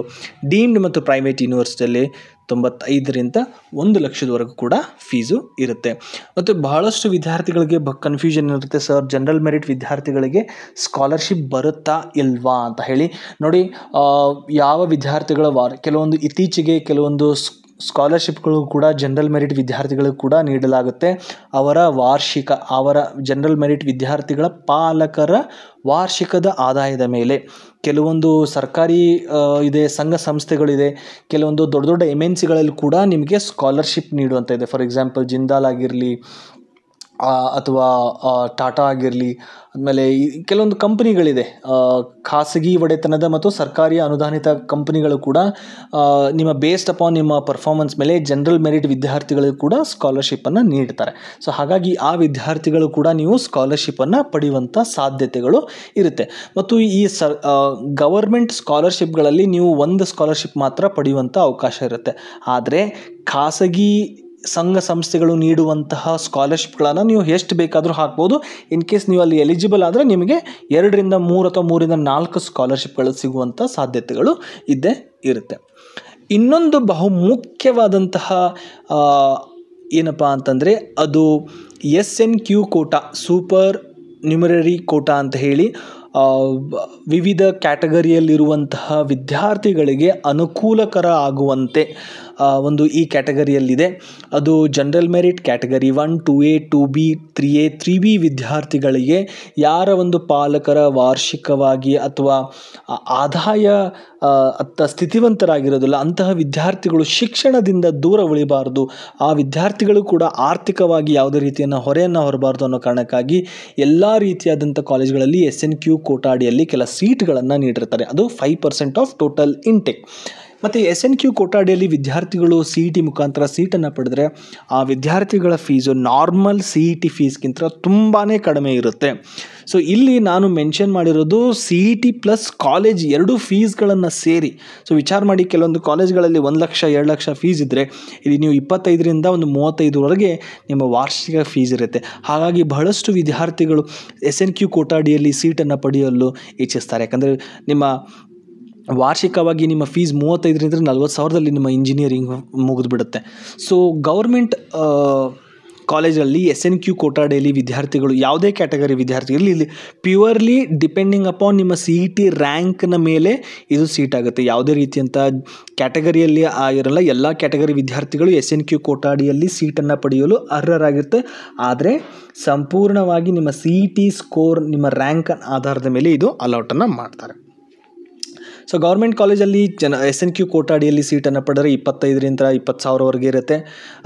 ಡೀಮ್ಡ್ ಮತ್ತು ಪ್ರೈವೇಟ್ ಯೂನಿವರ್ಸಿಟಿಯಲ್ಲಿ ತೊಂಬತ್ತೈದರಿಂದ ಒಂದು ಲಕ್ಷದವರೆಗೂ ಕೂಡ ಫೀಸು ಇರುತ್ತೆ ಮತ್ತು ಬಹಳಷ್ಟು ವಿದ್ಯಾರ್ಥಿಗಳಿಗೆ ಬ ಕನ್ಫ್ಯೂಷನ್ ಇರುತ್ತೆ ಸರ್ ಜನರಲ್ ಮೆರಿಟ್ ವಿದ್ಯಾರ್ಥಿಗಳಿಗೆ ಸ್ಕಾಲರ್ಶಿಪ್ ಬರುತ್ತಾ ಇಲ್ವಾ ಅಂತ ಹೇಳಿ ನೋಡಿ ಯಾವ ವಿದ್ಯಾರ್ಥಿಗಳ ವಾರ ಕೆಲವೊಂದು ಇತ್ತೀಚೆಗೆ ಕೆಲವೊಂದು ಸ್ಕಾಲರ್ಶಿಪ್ಗಳು ಕೂಡ ಜನ್ರಲ್ ಮೆರಿಟ್ ವಿದ್ಯಾರ್ಥಿಗಳಿಗೆ ಕೂಡ ನೀಡಲಾಗುತ್ತೆ ಅವರ ವಾರ್ಷಿಕ ಅವರ ಜನರಲ್ ಮೆರಿಟ್ ವಿದ್ಯಾರ್ಥಿಗಳ ಪಾಲಕರ ವಾರ್ಷಿಕದ ಆದಾಯದ ಮೇಲೆ ಕೆಲವೊಂದು ಸರ್ಕಾರಿ ಇದೆ ಸಂಘ ಸಂಸ್ಥೆಗಳಿದೆ ಕೆಲವೊಂದು ದೊಡ್ಡ ದೊಡ್ಡ ಎಮ್ ಎನ್ ಸಿಗಳಲ್ಲಿ ಕೂಡ ನಿಮಗೆ ಸ್ಕಾಲರ್ಶಿಪ್ ನೀಡುವಂಥ ಇದೆ ಫಾರ್ ಎಕ್ಸಾಂಪಲ್ ಜಿಂದಾಲ್ ಆಗಿರಲಿ ಅಥವಾ ಟಾಟಾ ಆಗಿರಲಿ ಆಮೇಲೆ ಕೆಲವೊಂದು ಕಂಪ್ನಿಗಳಿದೆ ಖಾಸಗಿ ಒಡೆತನದ ಮತ್ತು ಸರ್ಕಾರಿ ಅನುದಾನಿತ ಕಂಪ್ನಿಗಳು ಕೂಡ ನಿಮ್ಮ ಬೇಸ್ಡ್ ಅಪಾನ್ ನಿಮ್ಮ ಪರ್ಫಾರ್ಮೆನ್ಸ್ ಮೇಲೆ ಜನರಲ್ ಮೆರಿಟ್ ವಿದ್ಯಾರ್ಥಿಗಳಿಗೂ ಕೂಡ ಸ್ಕಾಲರ್ಶಿಪ್ಪನ್ನು ನೀಡ್ತಾರೆ ಸೊ ಹಾಗಾಗಿ ಆ ವಿದ್ಯಾರ್ಥಿಗಳು ಕೂಡ ನೀವು ಸ್ಕಾಲರ್ಶಿಪ್ಪನ್ನು ಪಡೆಯುವಂಥ ಸಾಧ್ಯತೆಗಳು ಇರುತ್ತೆ ಮತ್ತು ಈ ಸರ್ ಗವರ್ಮೆಂಟ್ ಸ್ಕಾಲರ್ಶಿಪ್ಗಳಲ್ಲಿ ನೀವು ಒಂದು ಸ್ಕಾಲರ್ಶಿಪ್ ಮಾತ್ರ ಪಡೆಯುವಂಥ ಅವಕಾಶ ಇರುತ್ತೆ ಆದರೆ ಖಾಸಗಿ ಸಂಘ ಸಂಸ್ಥೆಗಳು ನೀಡುವಂತಹ ಸ್ಕಾಲರ್ಶಿಪ್ಗಳನ್ನು ನೀವು ಎಷ್ಟು ಬೇಕಾದರೂ ಹಾಕ್ಬೋದು ಇನ್ ಕೇಸ್ ನೀವು ಅಲ್ಲಿ ಎಲಿಜಿಬಲ್ ಆದರೆ ನಿಮಗೆ ಎರಡರಿಂದ ಮೂರು ಅಥವಾ ಮೂರಿಂದ ನಾಲ್ಕು ಸ್ಕಾಲರ್ಶಿಪ್ಗಳು ಸಿಗುವಂಥ ಸಾಧ್ಯತೆಗಳು ಇದ್ದೇ ಇರುತ್ತೆ ಇನ್ನೊಂದು ಬಹುಮುಖ್ಯವಾದಂತಹ ಏನಪ್ಪ ಅಂತಂದರೆ ಅದು S N Q quota supernumerary quota ಅಂತ ಹೇಳಿ ವಿವಿಧ ಕ್ಯಾಟಗರಿಯಲ್ಲಿರುವಂತಹ ವಿದ್ಯಾರ್ಥಿಗಳಿಗೆ ಅನುಕೂಲಕರ ಆಗುವಂತೆ ಒಂದು ಈ ಕ್ಯಾಟಗರಿಯಲ್ಲಿದೆ ಅದು general merit category one two A two B three A three B ವಿದ್ಯಾರ್ಥಿಗಳಿಗೆ ಯಾರ ಒಂದು ಪಾಲಕರ ವಾರ್ಷಿಕವಾಗಿ ಅಥವಾ ಆದಾಯ ಅತ್ತ ಸ್ಥಿತಿವಂತರಾಗಿರೋದಿಲ್ಲ ಅಂತಹ ವಿದ್ಯಾರ್ಥಿಗಳು ಶಿಕ್ಷಣದಿಂದ ದೂರ ಉಳಿಬಾರ್ದು ಆ ವಿದ್ಯಾರ್ಥಿಗಳು ಕೂಡ ಆರ್ಥಿಕವಾಗಿ ಯಾವುದೇ ರೀತಿಯನ್ನು ಹೊರೆಯನ್ನು ಹೊರಬಾರ್ದು ಅನ್ನೋ ಕಾರಣಕ್ಕಾಗಿ ಎಲ್ಲ ರೀತಿಯಾದಂಥ ಕಾಲೇಜುಗಳಲ್ಲಿ ಎಸ್ ಎನ್ ಕ್ಯೂ ಕೋಟಾಡಿಯಲ್ಲಿ ಕೆಲ ಸೀಟ್ಗಳನ್ನು ನೀಡಿರ್ತಾರೆ ಅದು five percent of total intake ಮತ್ತು ಎಸ್ ಎನ್ ಕ್ಯೂ ಕೋಟಾಡಿಯಲ್ಲಿ ವಿದ್ಯಾರ್ಥಿಗಳು ಸಿ ಇ ಟಿ ಮುಖಾಂತರ ಸೀಟನ್ನು ಪಡೆದರೆ ಆ ವಿದ್ಯಾರ್ಥಿಗಳ fees normal C E T ಫೀಸ್ಗಿಂತ ತುಂಬಾ ಕಡಿಮೆ ಇರುತ್ತೆ ಸೊ ಇಲ್ಲಿ ನಾನು ಮೆನ್ಷನ್ ಮಾಡಿರೋದು C E T plus college ಎರಡೂ ಫೀಸ್ಗಳನ್ನು ಸೇರಿ ಸೊ ವಿಚಾರ ಮಾಡಿ ಕೆಲವೊಂದು ಕಾಲೇಜ್ಗಳಲ್ಲಿ ಒಂದು ಲಕ್ಷ ಎರಡು ಲಕ್ಷ ಫೀಸ್ ಇದ್ದರೆ ಇಲ್ಲಿ ನೀವು ಇಪ್ಪತ್ತೈದರಿಂದ ಒಂದು ಮೂವತ್ತೈದರವರೆಗೆ ನಿಮ್ಮ ವಾರ್ಷಿಕ ಫೀಸ್ ಇರುತ್ತೆ ಹಾಗಾಗಿ ಬಹಳಷ್ಟು ವಿದ್ಯಾರ್ಥಿಗಳು ಎಸ್ ಎನ್ ಕ್ಯೂ ಕೋಟಾಡಿಯಲ್ಲಿ ಸೀಟನ್ನು ಪಡೆಯಲು ಇಚ್ಛಿಸ್ತಾರೆ ಯಾಕಂದರೆ ನಿಮ್ಮ ವಾರ್ಷಿಕವಾಗಿ ನಿಮ್ಮ ಫೀಸ್ ಮೂವತ್ತೈದರಿಂದ ನಲ್ವತ್ತು ಸಾವಿರದಲ್ಲಿ ನಿಮ್ಮ ಇಂಜಿನಿಯರಿಂಗ್ ಮುಗಿದ್ಬಿಡುತ್ತೆ ಸೊ ಗೌರ್ಮೆಂಟ್ ಕಾಲೇಜಲ್ಲಿ ಎಸ್ ಎನ್ ಕ್ಯೂ ಕೋಟಾಡೆಯಲ್ಲಿ ವಿದ್ಯಾರ್ಥಿಗಳು ಯಾವುದೇ ಕ್ಯಾಟಗರಿ ವಿದ್ಯಾರ್ಥಿ ಇಲ್ಲಿ ಇಲ್ಲಿ ಪ್ಯೂರ್ಲಿ ಡಿಪೆಂಡಿಂಗ್ ಅಪಾನ್ ನಿಮ್ಮ ಸಿ ಇ ಟಿ ರ್ಯಾಂಕ್ನ ಮೇಲೆ ಇದು ಸೀಟ್ ಆಗುತ್ತೆ ಯಾವುದೇ ರೀತಿಯಂಥ ಕ್ಯಾಟಗರಿಯಲ್ಲಿ ಆಗಿರಲ್ಲ ಎಲ್ಲ ಕ್ಯಾಟಗರಿ ವಿದ್ಯಾರ್ಥಿಗಳು ಎಸ್ ಎನ್ ಕ್ಯೂ ಕೋಟಾಡಿಯಲ್ಲಿ ಸೀಟನ್ನು ಪಡೆಯಲು ಅರ್ಹರಾಗಿರುತ್ತೆ ಆದರೆ ಸಂಪೂರ್ಣವಾಗಿ ನಿಮ್ಮ ಸಿ ಇ ಟಿ ಸ್ಕೋರ್ ನಿಮ್ಮ ರ್ಯಾಂಕ್ ಆಧಾರದ ಮೇಲೆ ಇದು ಅಲೌಟನ್ನು ಮಾಡ್ತಾರೆ ಸೊ ಗೌರ್ಮೆಂಟ್ ಕಾಲೇಜಲ್ಲಿ ಜನ ಎಸ್ ಎನ್ ಕ್ಯೂ ಕೋಟಾಡಿಯಲ್ಲಿ ಸೀಟನ್ನು ಪಡೆದರೆ ಇಪ್ಪತ್ತೈದರಿಂದ ಇಪ್ಪತ್ತು ಸಾವಿರವರೆಗೆ ಇರುತ್ತೆ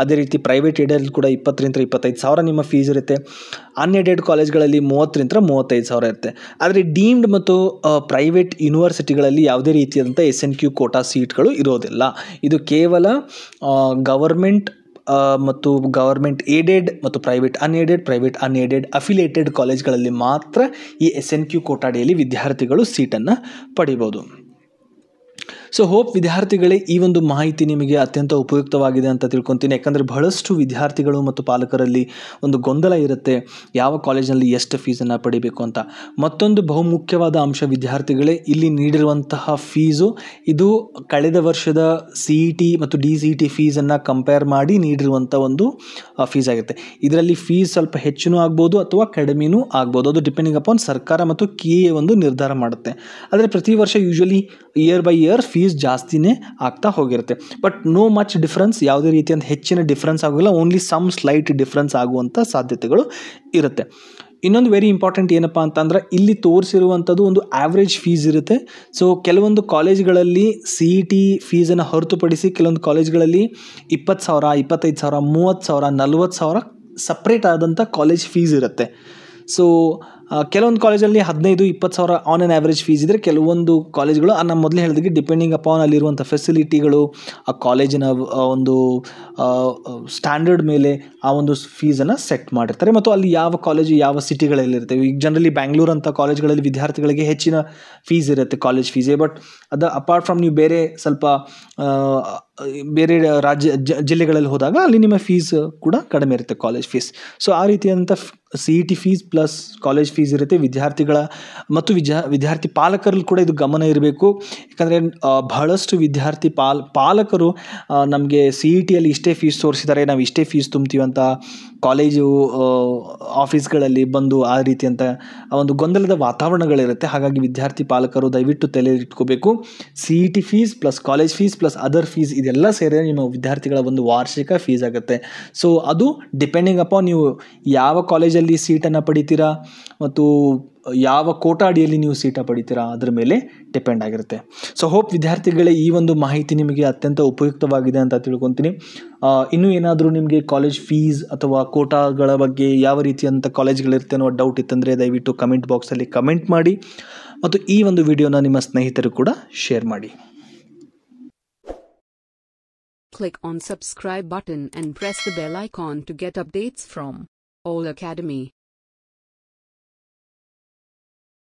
ಅದೇ ರೀತಿ ಪ್ರೈವೇಟ್ ಏಡಲ್ಲಿ ಕೂಡ ಇಪ್ಪತ್ತರಿಂದ ಇಪ್ಪತ್ತೈದು ಸಾವಿರ ನಿಮ್ಮ ಫೀಸ್ ಇರುತ್ತೆ ಅನ್ಎಡೆಡ್ ಕಾಲೇಜ್ಗಳಲ್ಲಿ ಮೂವತ್ತರಿಂದ ಮೂವತ್ತೈದು ಸಾವಿರ ಇರುತ್ತೆ ಆದರೆ ಡೀಮ್ಡ್ ಮತ್ತು ಪ್ರೈವೇಟ್ ಯೂನಿವರ್ಸಿಟಿಗಳಲ್ಲಿ ಯಾವುದೇ ರೀತಿಯಾದಂಥ ಎಸ್ ಎನ್ ಕ್ಯೂ ಕೋಟಾ ಸೀಟ್ಗಳು ಇರೋದಿಲ್ಲ ಇದು ಕೇವಲ ಗವರ್ಮೆಂಟ್ ಮತ್ತು ಗವರ್ಮೆಂಟ್ ಏಡೆಡ್ ಮತ್ತು private unaided private unaided affiliated ಕಾಲೇಜ್ಗಳಲ್ಲಿ ಮಾತ್ರ ಈ ಎಸ್ ಎನ್ ಕ್ಯೂ ಕೋಟಾಡಿಯಲ್ಲಿ ವಿದ್ಯಾರ್ಥಿಗಳು ಸೀಟನ್ನು ಪಡಿಬೋದು ಸೊ ಹೋಪ್ ವಿದ್ಯಾರ್ಥಿಗಳೇ ಈ ಒಂದು ಮಾಹಿತಿ ನಿಮಗೆ ಅತ್ಯಂತ ಉಪಯುಕ್ತವಾಗಿದೆ ಅಂತ ತಿಳ್ಕೊತೀನಿ ಯಾಕಂದರೆ ಬಹಳಷ್ಟು ವಿದ್ಯಾರ್ಥಿಗಳು ಮತ್ತು ಪಾಲಕರಲ್ಲಿ ಒಂದು ಗೊಂದಲ ಇರುತ್ತೆ ಯಾವ ಕಾಲೇಜಿನಲ್ಲಿ ಎಷ್ಟು ಫೀಸನ್ನು ಪಡಿಬೇಕು ಅಂತ ಮತ್ತೊಂದು ಬಹುಮುಖ್ಯವಾದ ಅಂಶ ವಿದ್ಯಾರ್ಥಿಗಳೇ ಇಲ್ಲಿ ನೀಡಿರುವಂತಹ ಫೀಸು ಇದು ಕಳೆದ ವರ್ಷದ ಸಿ ಇ ಟಿ ಮತ್ತು ಡಿ ಸಿ ಇ ಟಿ ಫೀಸನ್ನು ಕಂಪೇರ್ ಮಾಡಿ ನೀಡಿರುವಂಥ ಒಂದು ಫೀಸ್ ಆಗುತ್ತೆ ಇದರಲ್ಲಿ ಫೀಸ್ ಸ್ವಲ್ಪ ಹೆಚ್ಚು ಆಗ್ಬೋದು ಅಥವಾ ಕಡಿಮೆನೂ ಆಗ್ಬೋದು ಅದು ಡಿಪೆಂಡಿಂಗ್ ಅಪಾನ್ ಸರ್ಕಾರ ಮತ್ತು ಕೆ ಎ ಒಂದು ನಿರ್ಧಾರ ಮಾಡುತ್ತೆ ಆದರೆ ಪ್ರತಿ ವರ್ಷ usually year by year fees fees ಜಾಸ್ತಿನೇ ಆಗ್ತಾ ಹೋಗಿರುತ್ತೆ ಬಟ್ ನೋ ಮಚ್ ಡಿಫ್ರೆನ್ಸ್ ಯಾವುದೇ ಅಂತ ಹೆಚ್ಚಿನ ಡಿಫ್ರೆನ್ಸ್ ಆಗೋಲ್ಲ ಓನ್ಲಿ ಸಮ್ ಸ್ಲೈಟ್ ಡಿಫ್ರೆನ್ಸ್ ಆಗುವಂಥ ಸಾಧ್ಯತೆಗಳು ಇರುತ್ತೆ ಇನ್ನೊಂದು ವೆರಿ ಇಂಪಾರ್ಟೆಂಟ್ ಏನಪ್ಪ ಅಂತಂದರೆ ಇಲ್ಲಿ ತೋರಿಸಿರುವಂಥದ್ದು ಒಂದು ಆವ್ರೇಜ್ ಫೀಸ್ ಇರುತ್ತೆ ಸೊ ಕೆಲವೊಂದು ಕಾಲೇಜ್ಗಳಲ್ಲಿ ಸಿ ಇ ಟಿ ಫೀಸನ್ನು ಹೊರತುಪಡಿಸಿ ಕೆಲವೊಂದು ಕಾಲೇಜ್ಗಳಲ್ಲಿ ಇಪ್ಪತ್ತು ಸಾವಿರ ಇಪ್ಪತ್ತೈದು ಸಾವಿರ ಮೂವತ್ತು ಸಾವಿರ ನಲ್ವತ್ತು ಸಾವಿರ ಸಪ್ರೇಟ್ ಆದಂಥ ಕಾಲೇಜ್ ಫೀಸ್ ಇರುತ್ತೆ ಸೊ ಕೆಲವೊಂದು ಕಾಲೇಜಲ್ಲಿ ಹದಿನೈದು ಇಪ್ಪತ್ತು ಸಾವಿರ ಆನ್ ಆ್ಯನ್ ಆ್ಯಾವ್ರೇಜ್ ಫೀಸ್ ಇದ್ದರೆ ಕೆಲವೊಂದು ಕಾಲೇಜ್ಗಳು ನಾನು ಮೊದಲೇ ಹೇಳಿದಾಗೆ ಡಿಪೆಂಡಿಂಗ್ ಅಪಾನ್ ಅಲ್ಲಿರುವಂಥ ಫೆಸಿಲಿಟಿಗಳು ಆ ಕಾಲೇಜಿನ ಒಂದು ಸ್ಟ್ಯಾಂಡರ್ಡ್ ಮೇಲೆ ಆ ಒಂದು ಫೀಸನ್ನು ಸೆಟ್ ಮಾಡಿರ್ತಾರೆ ಮತ್ತು ಅಲ್ಲಿ ಯಾವ ಕಾಲೇಜು ಯಾವ ಸಿಟಿಗಳಲ್ಲಿ ಸಿಟಿಗಳಲ್ಲಿರುತ್ತೆ ಈಗ ಜನರಲಿ ಬ್ಯಾಂಗ್ಳೂರ್ ಅಂತ ಕಾಲೇಜ್ಗಳಲ್ಲಿ ವಿದ್ಯಾರ್ಥಿಗಳಿಗೆ ಹೆಚ್ಚಿನ ಫೀಸ್ ಇರುತ್ತೆ ಕಾಲೇಜ್ ಫೀಸೇ ಬಟ್ ಅದು ಅಪಾರ್ಟ್ ಫ್ರಮ್ ನೀವು ಬೇರೆ ಸ್ವಲ್ಪ ಬೇರೆ ರಾಜ್ಯ ಜಿಲ್ಲೆಗಳಲ್ಲಿ ಹೋದಾಗ ಅಲ್ಲಿ ನಿಮ್ಮ ಫೀಸ್ ಕೂಡ ಕಡಿಮೆ ಇರುತ್ತೆ ಕಾಲೇಜ್ ಫೀಸ್ ಸೊ ಆ ರೀತಿಯಾದಂಥ C E T fees plus college fees ಇರುತ್ತೆ ವಿದ್ಯಾರ್ಥಿಗಳ ಮತ್ತು ವಿದ್ಯಾ ವಿದ್ಯಾರ್ಥಿ ಪಾಲಕರಲ್ಲಿ ಕೂಡ ಇದು ಗಮನ ಇರಬೇಕು ಯಾಕಂದರೆ ಬಹಳಷ್ಟು ವಿದ್ಯಾರ್ಥಿ ಪಾಲ್ ಪಾಲಕರು ನಮಗೆ ಸಿ ಇ e ಟಿಯಲ್ಲಿ ಇಷ್ಟೇ ಫೀಸ್ ತೋರಿಸಿದ್ದಾರೆ ನಾವು ಇಷ್ಟೇ ಫೀಸ್ ತುಂಬ್ತೀವಿ ಅಂತ ಕಾಲೇಜು ಆಫೀಸ್ಗಳಲ್ಲಿ ಬಂದು ಆ ರೀತಿ ಅಂತ ಒಂದು ಗೊಂದಲದ ವಾತಾವರಣಗಳಿರುತ್ತೆ ಹಾಗಾಗಿ ವಿದ್ಯಾರ್ಥಿ ಪಾಲಕರು ದಯವಿಟ್ಟು ತಲೆ ಇಟ್ಕೋಬೇಕು C E T fees plus college fees plus other fees ಇದೆಲ್ಲ ಸೇರಿದರೆ ನಿಮ್ಮ ವಿದ್ಯಾರ್ಥಿಗಳ ಒಂದು ವಾರ್ಷಿಕ ಫೀಸ್ ಆಗುತ್ತೆ ಸೊ ಅದು ಡಿಪೆಂಡಿಂಗ್ ಅಪಾನ್ ನೀವು ಯಾವ ಕಾಲೇಜ್ ಅಲ್ಲಿ ಸೀಟನ್ನು ಪಡಿತೀರಾ ಮತ್ತು ಯಾವ ಕೋಟ ಅಡಿಯಲ್ಲಿ ನೀವು ಸೀಟ ಪಡಿತೀರಾ ಅದರ ಮೇಲೆ ಡಿಪೆಂಡ್ ಆಗಿರುತ್ತೆ ಸೊ ಹೋಪ್ ವಿದ್ಯಾರ್ಥಿಗಳೇ ಈ ಒಂದು ಮಾಹಿತಿ ನಿಮಗೆ ಅತ್ಯಂತ ಉಪಯುಕ್ತವಾಗಿದೆ ಅಂತ ತಿಳ್ಕೊತೀನಿ ಇನ್ನೂ ಏನಾದರೂ ನಿಮಗೆ ಕಾಲೇಜ್ ಫೀಸ್ ಅಥವಾ ಕೋಟಾಗಳ ಬಗ್ಗೆ ಯಾವ ರೀತಿಯಂಥ ಕಾಲೇಜ್ಗಳಿರುತ್ತೆ ಅನ್ನೋ ಡೌಟ್ ಇತ್ತಂದರೆ ದಯವಿಟ್ಟು ಕಮೆಂಟ್ ಬಾಕ್ಸಲ್ಲಿ ಕಮೆಂಟ್ ಮಾಡಿ ಮತ್ತು ಈ ಒಂದು ವಿಡಿಯೋನ ನಿಮ್ಮ ಸ್ನೇಹಿತರು ಕೂಡ ಶೇರ್ ಮಾಡಿ Click on subscribe button and press the bell icon to get updates from All Academy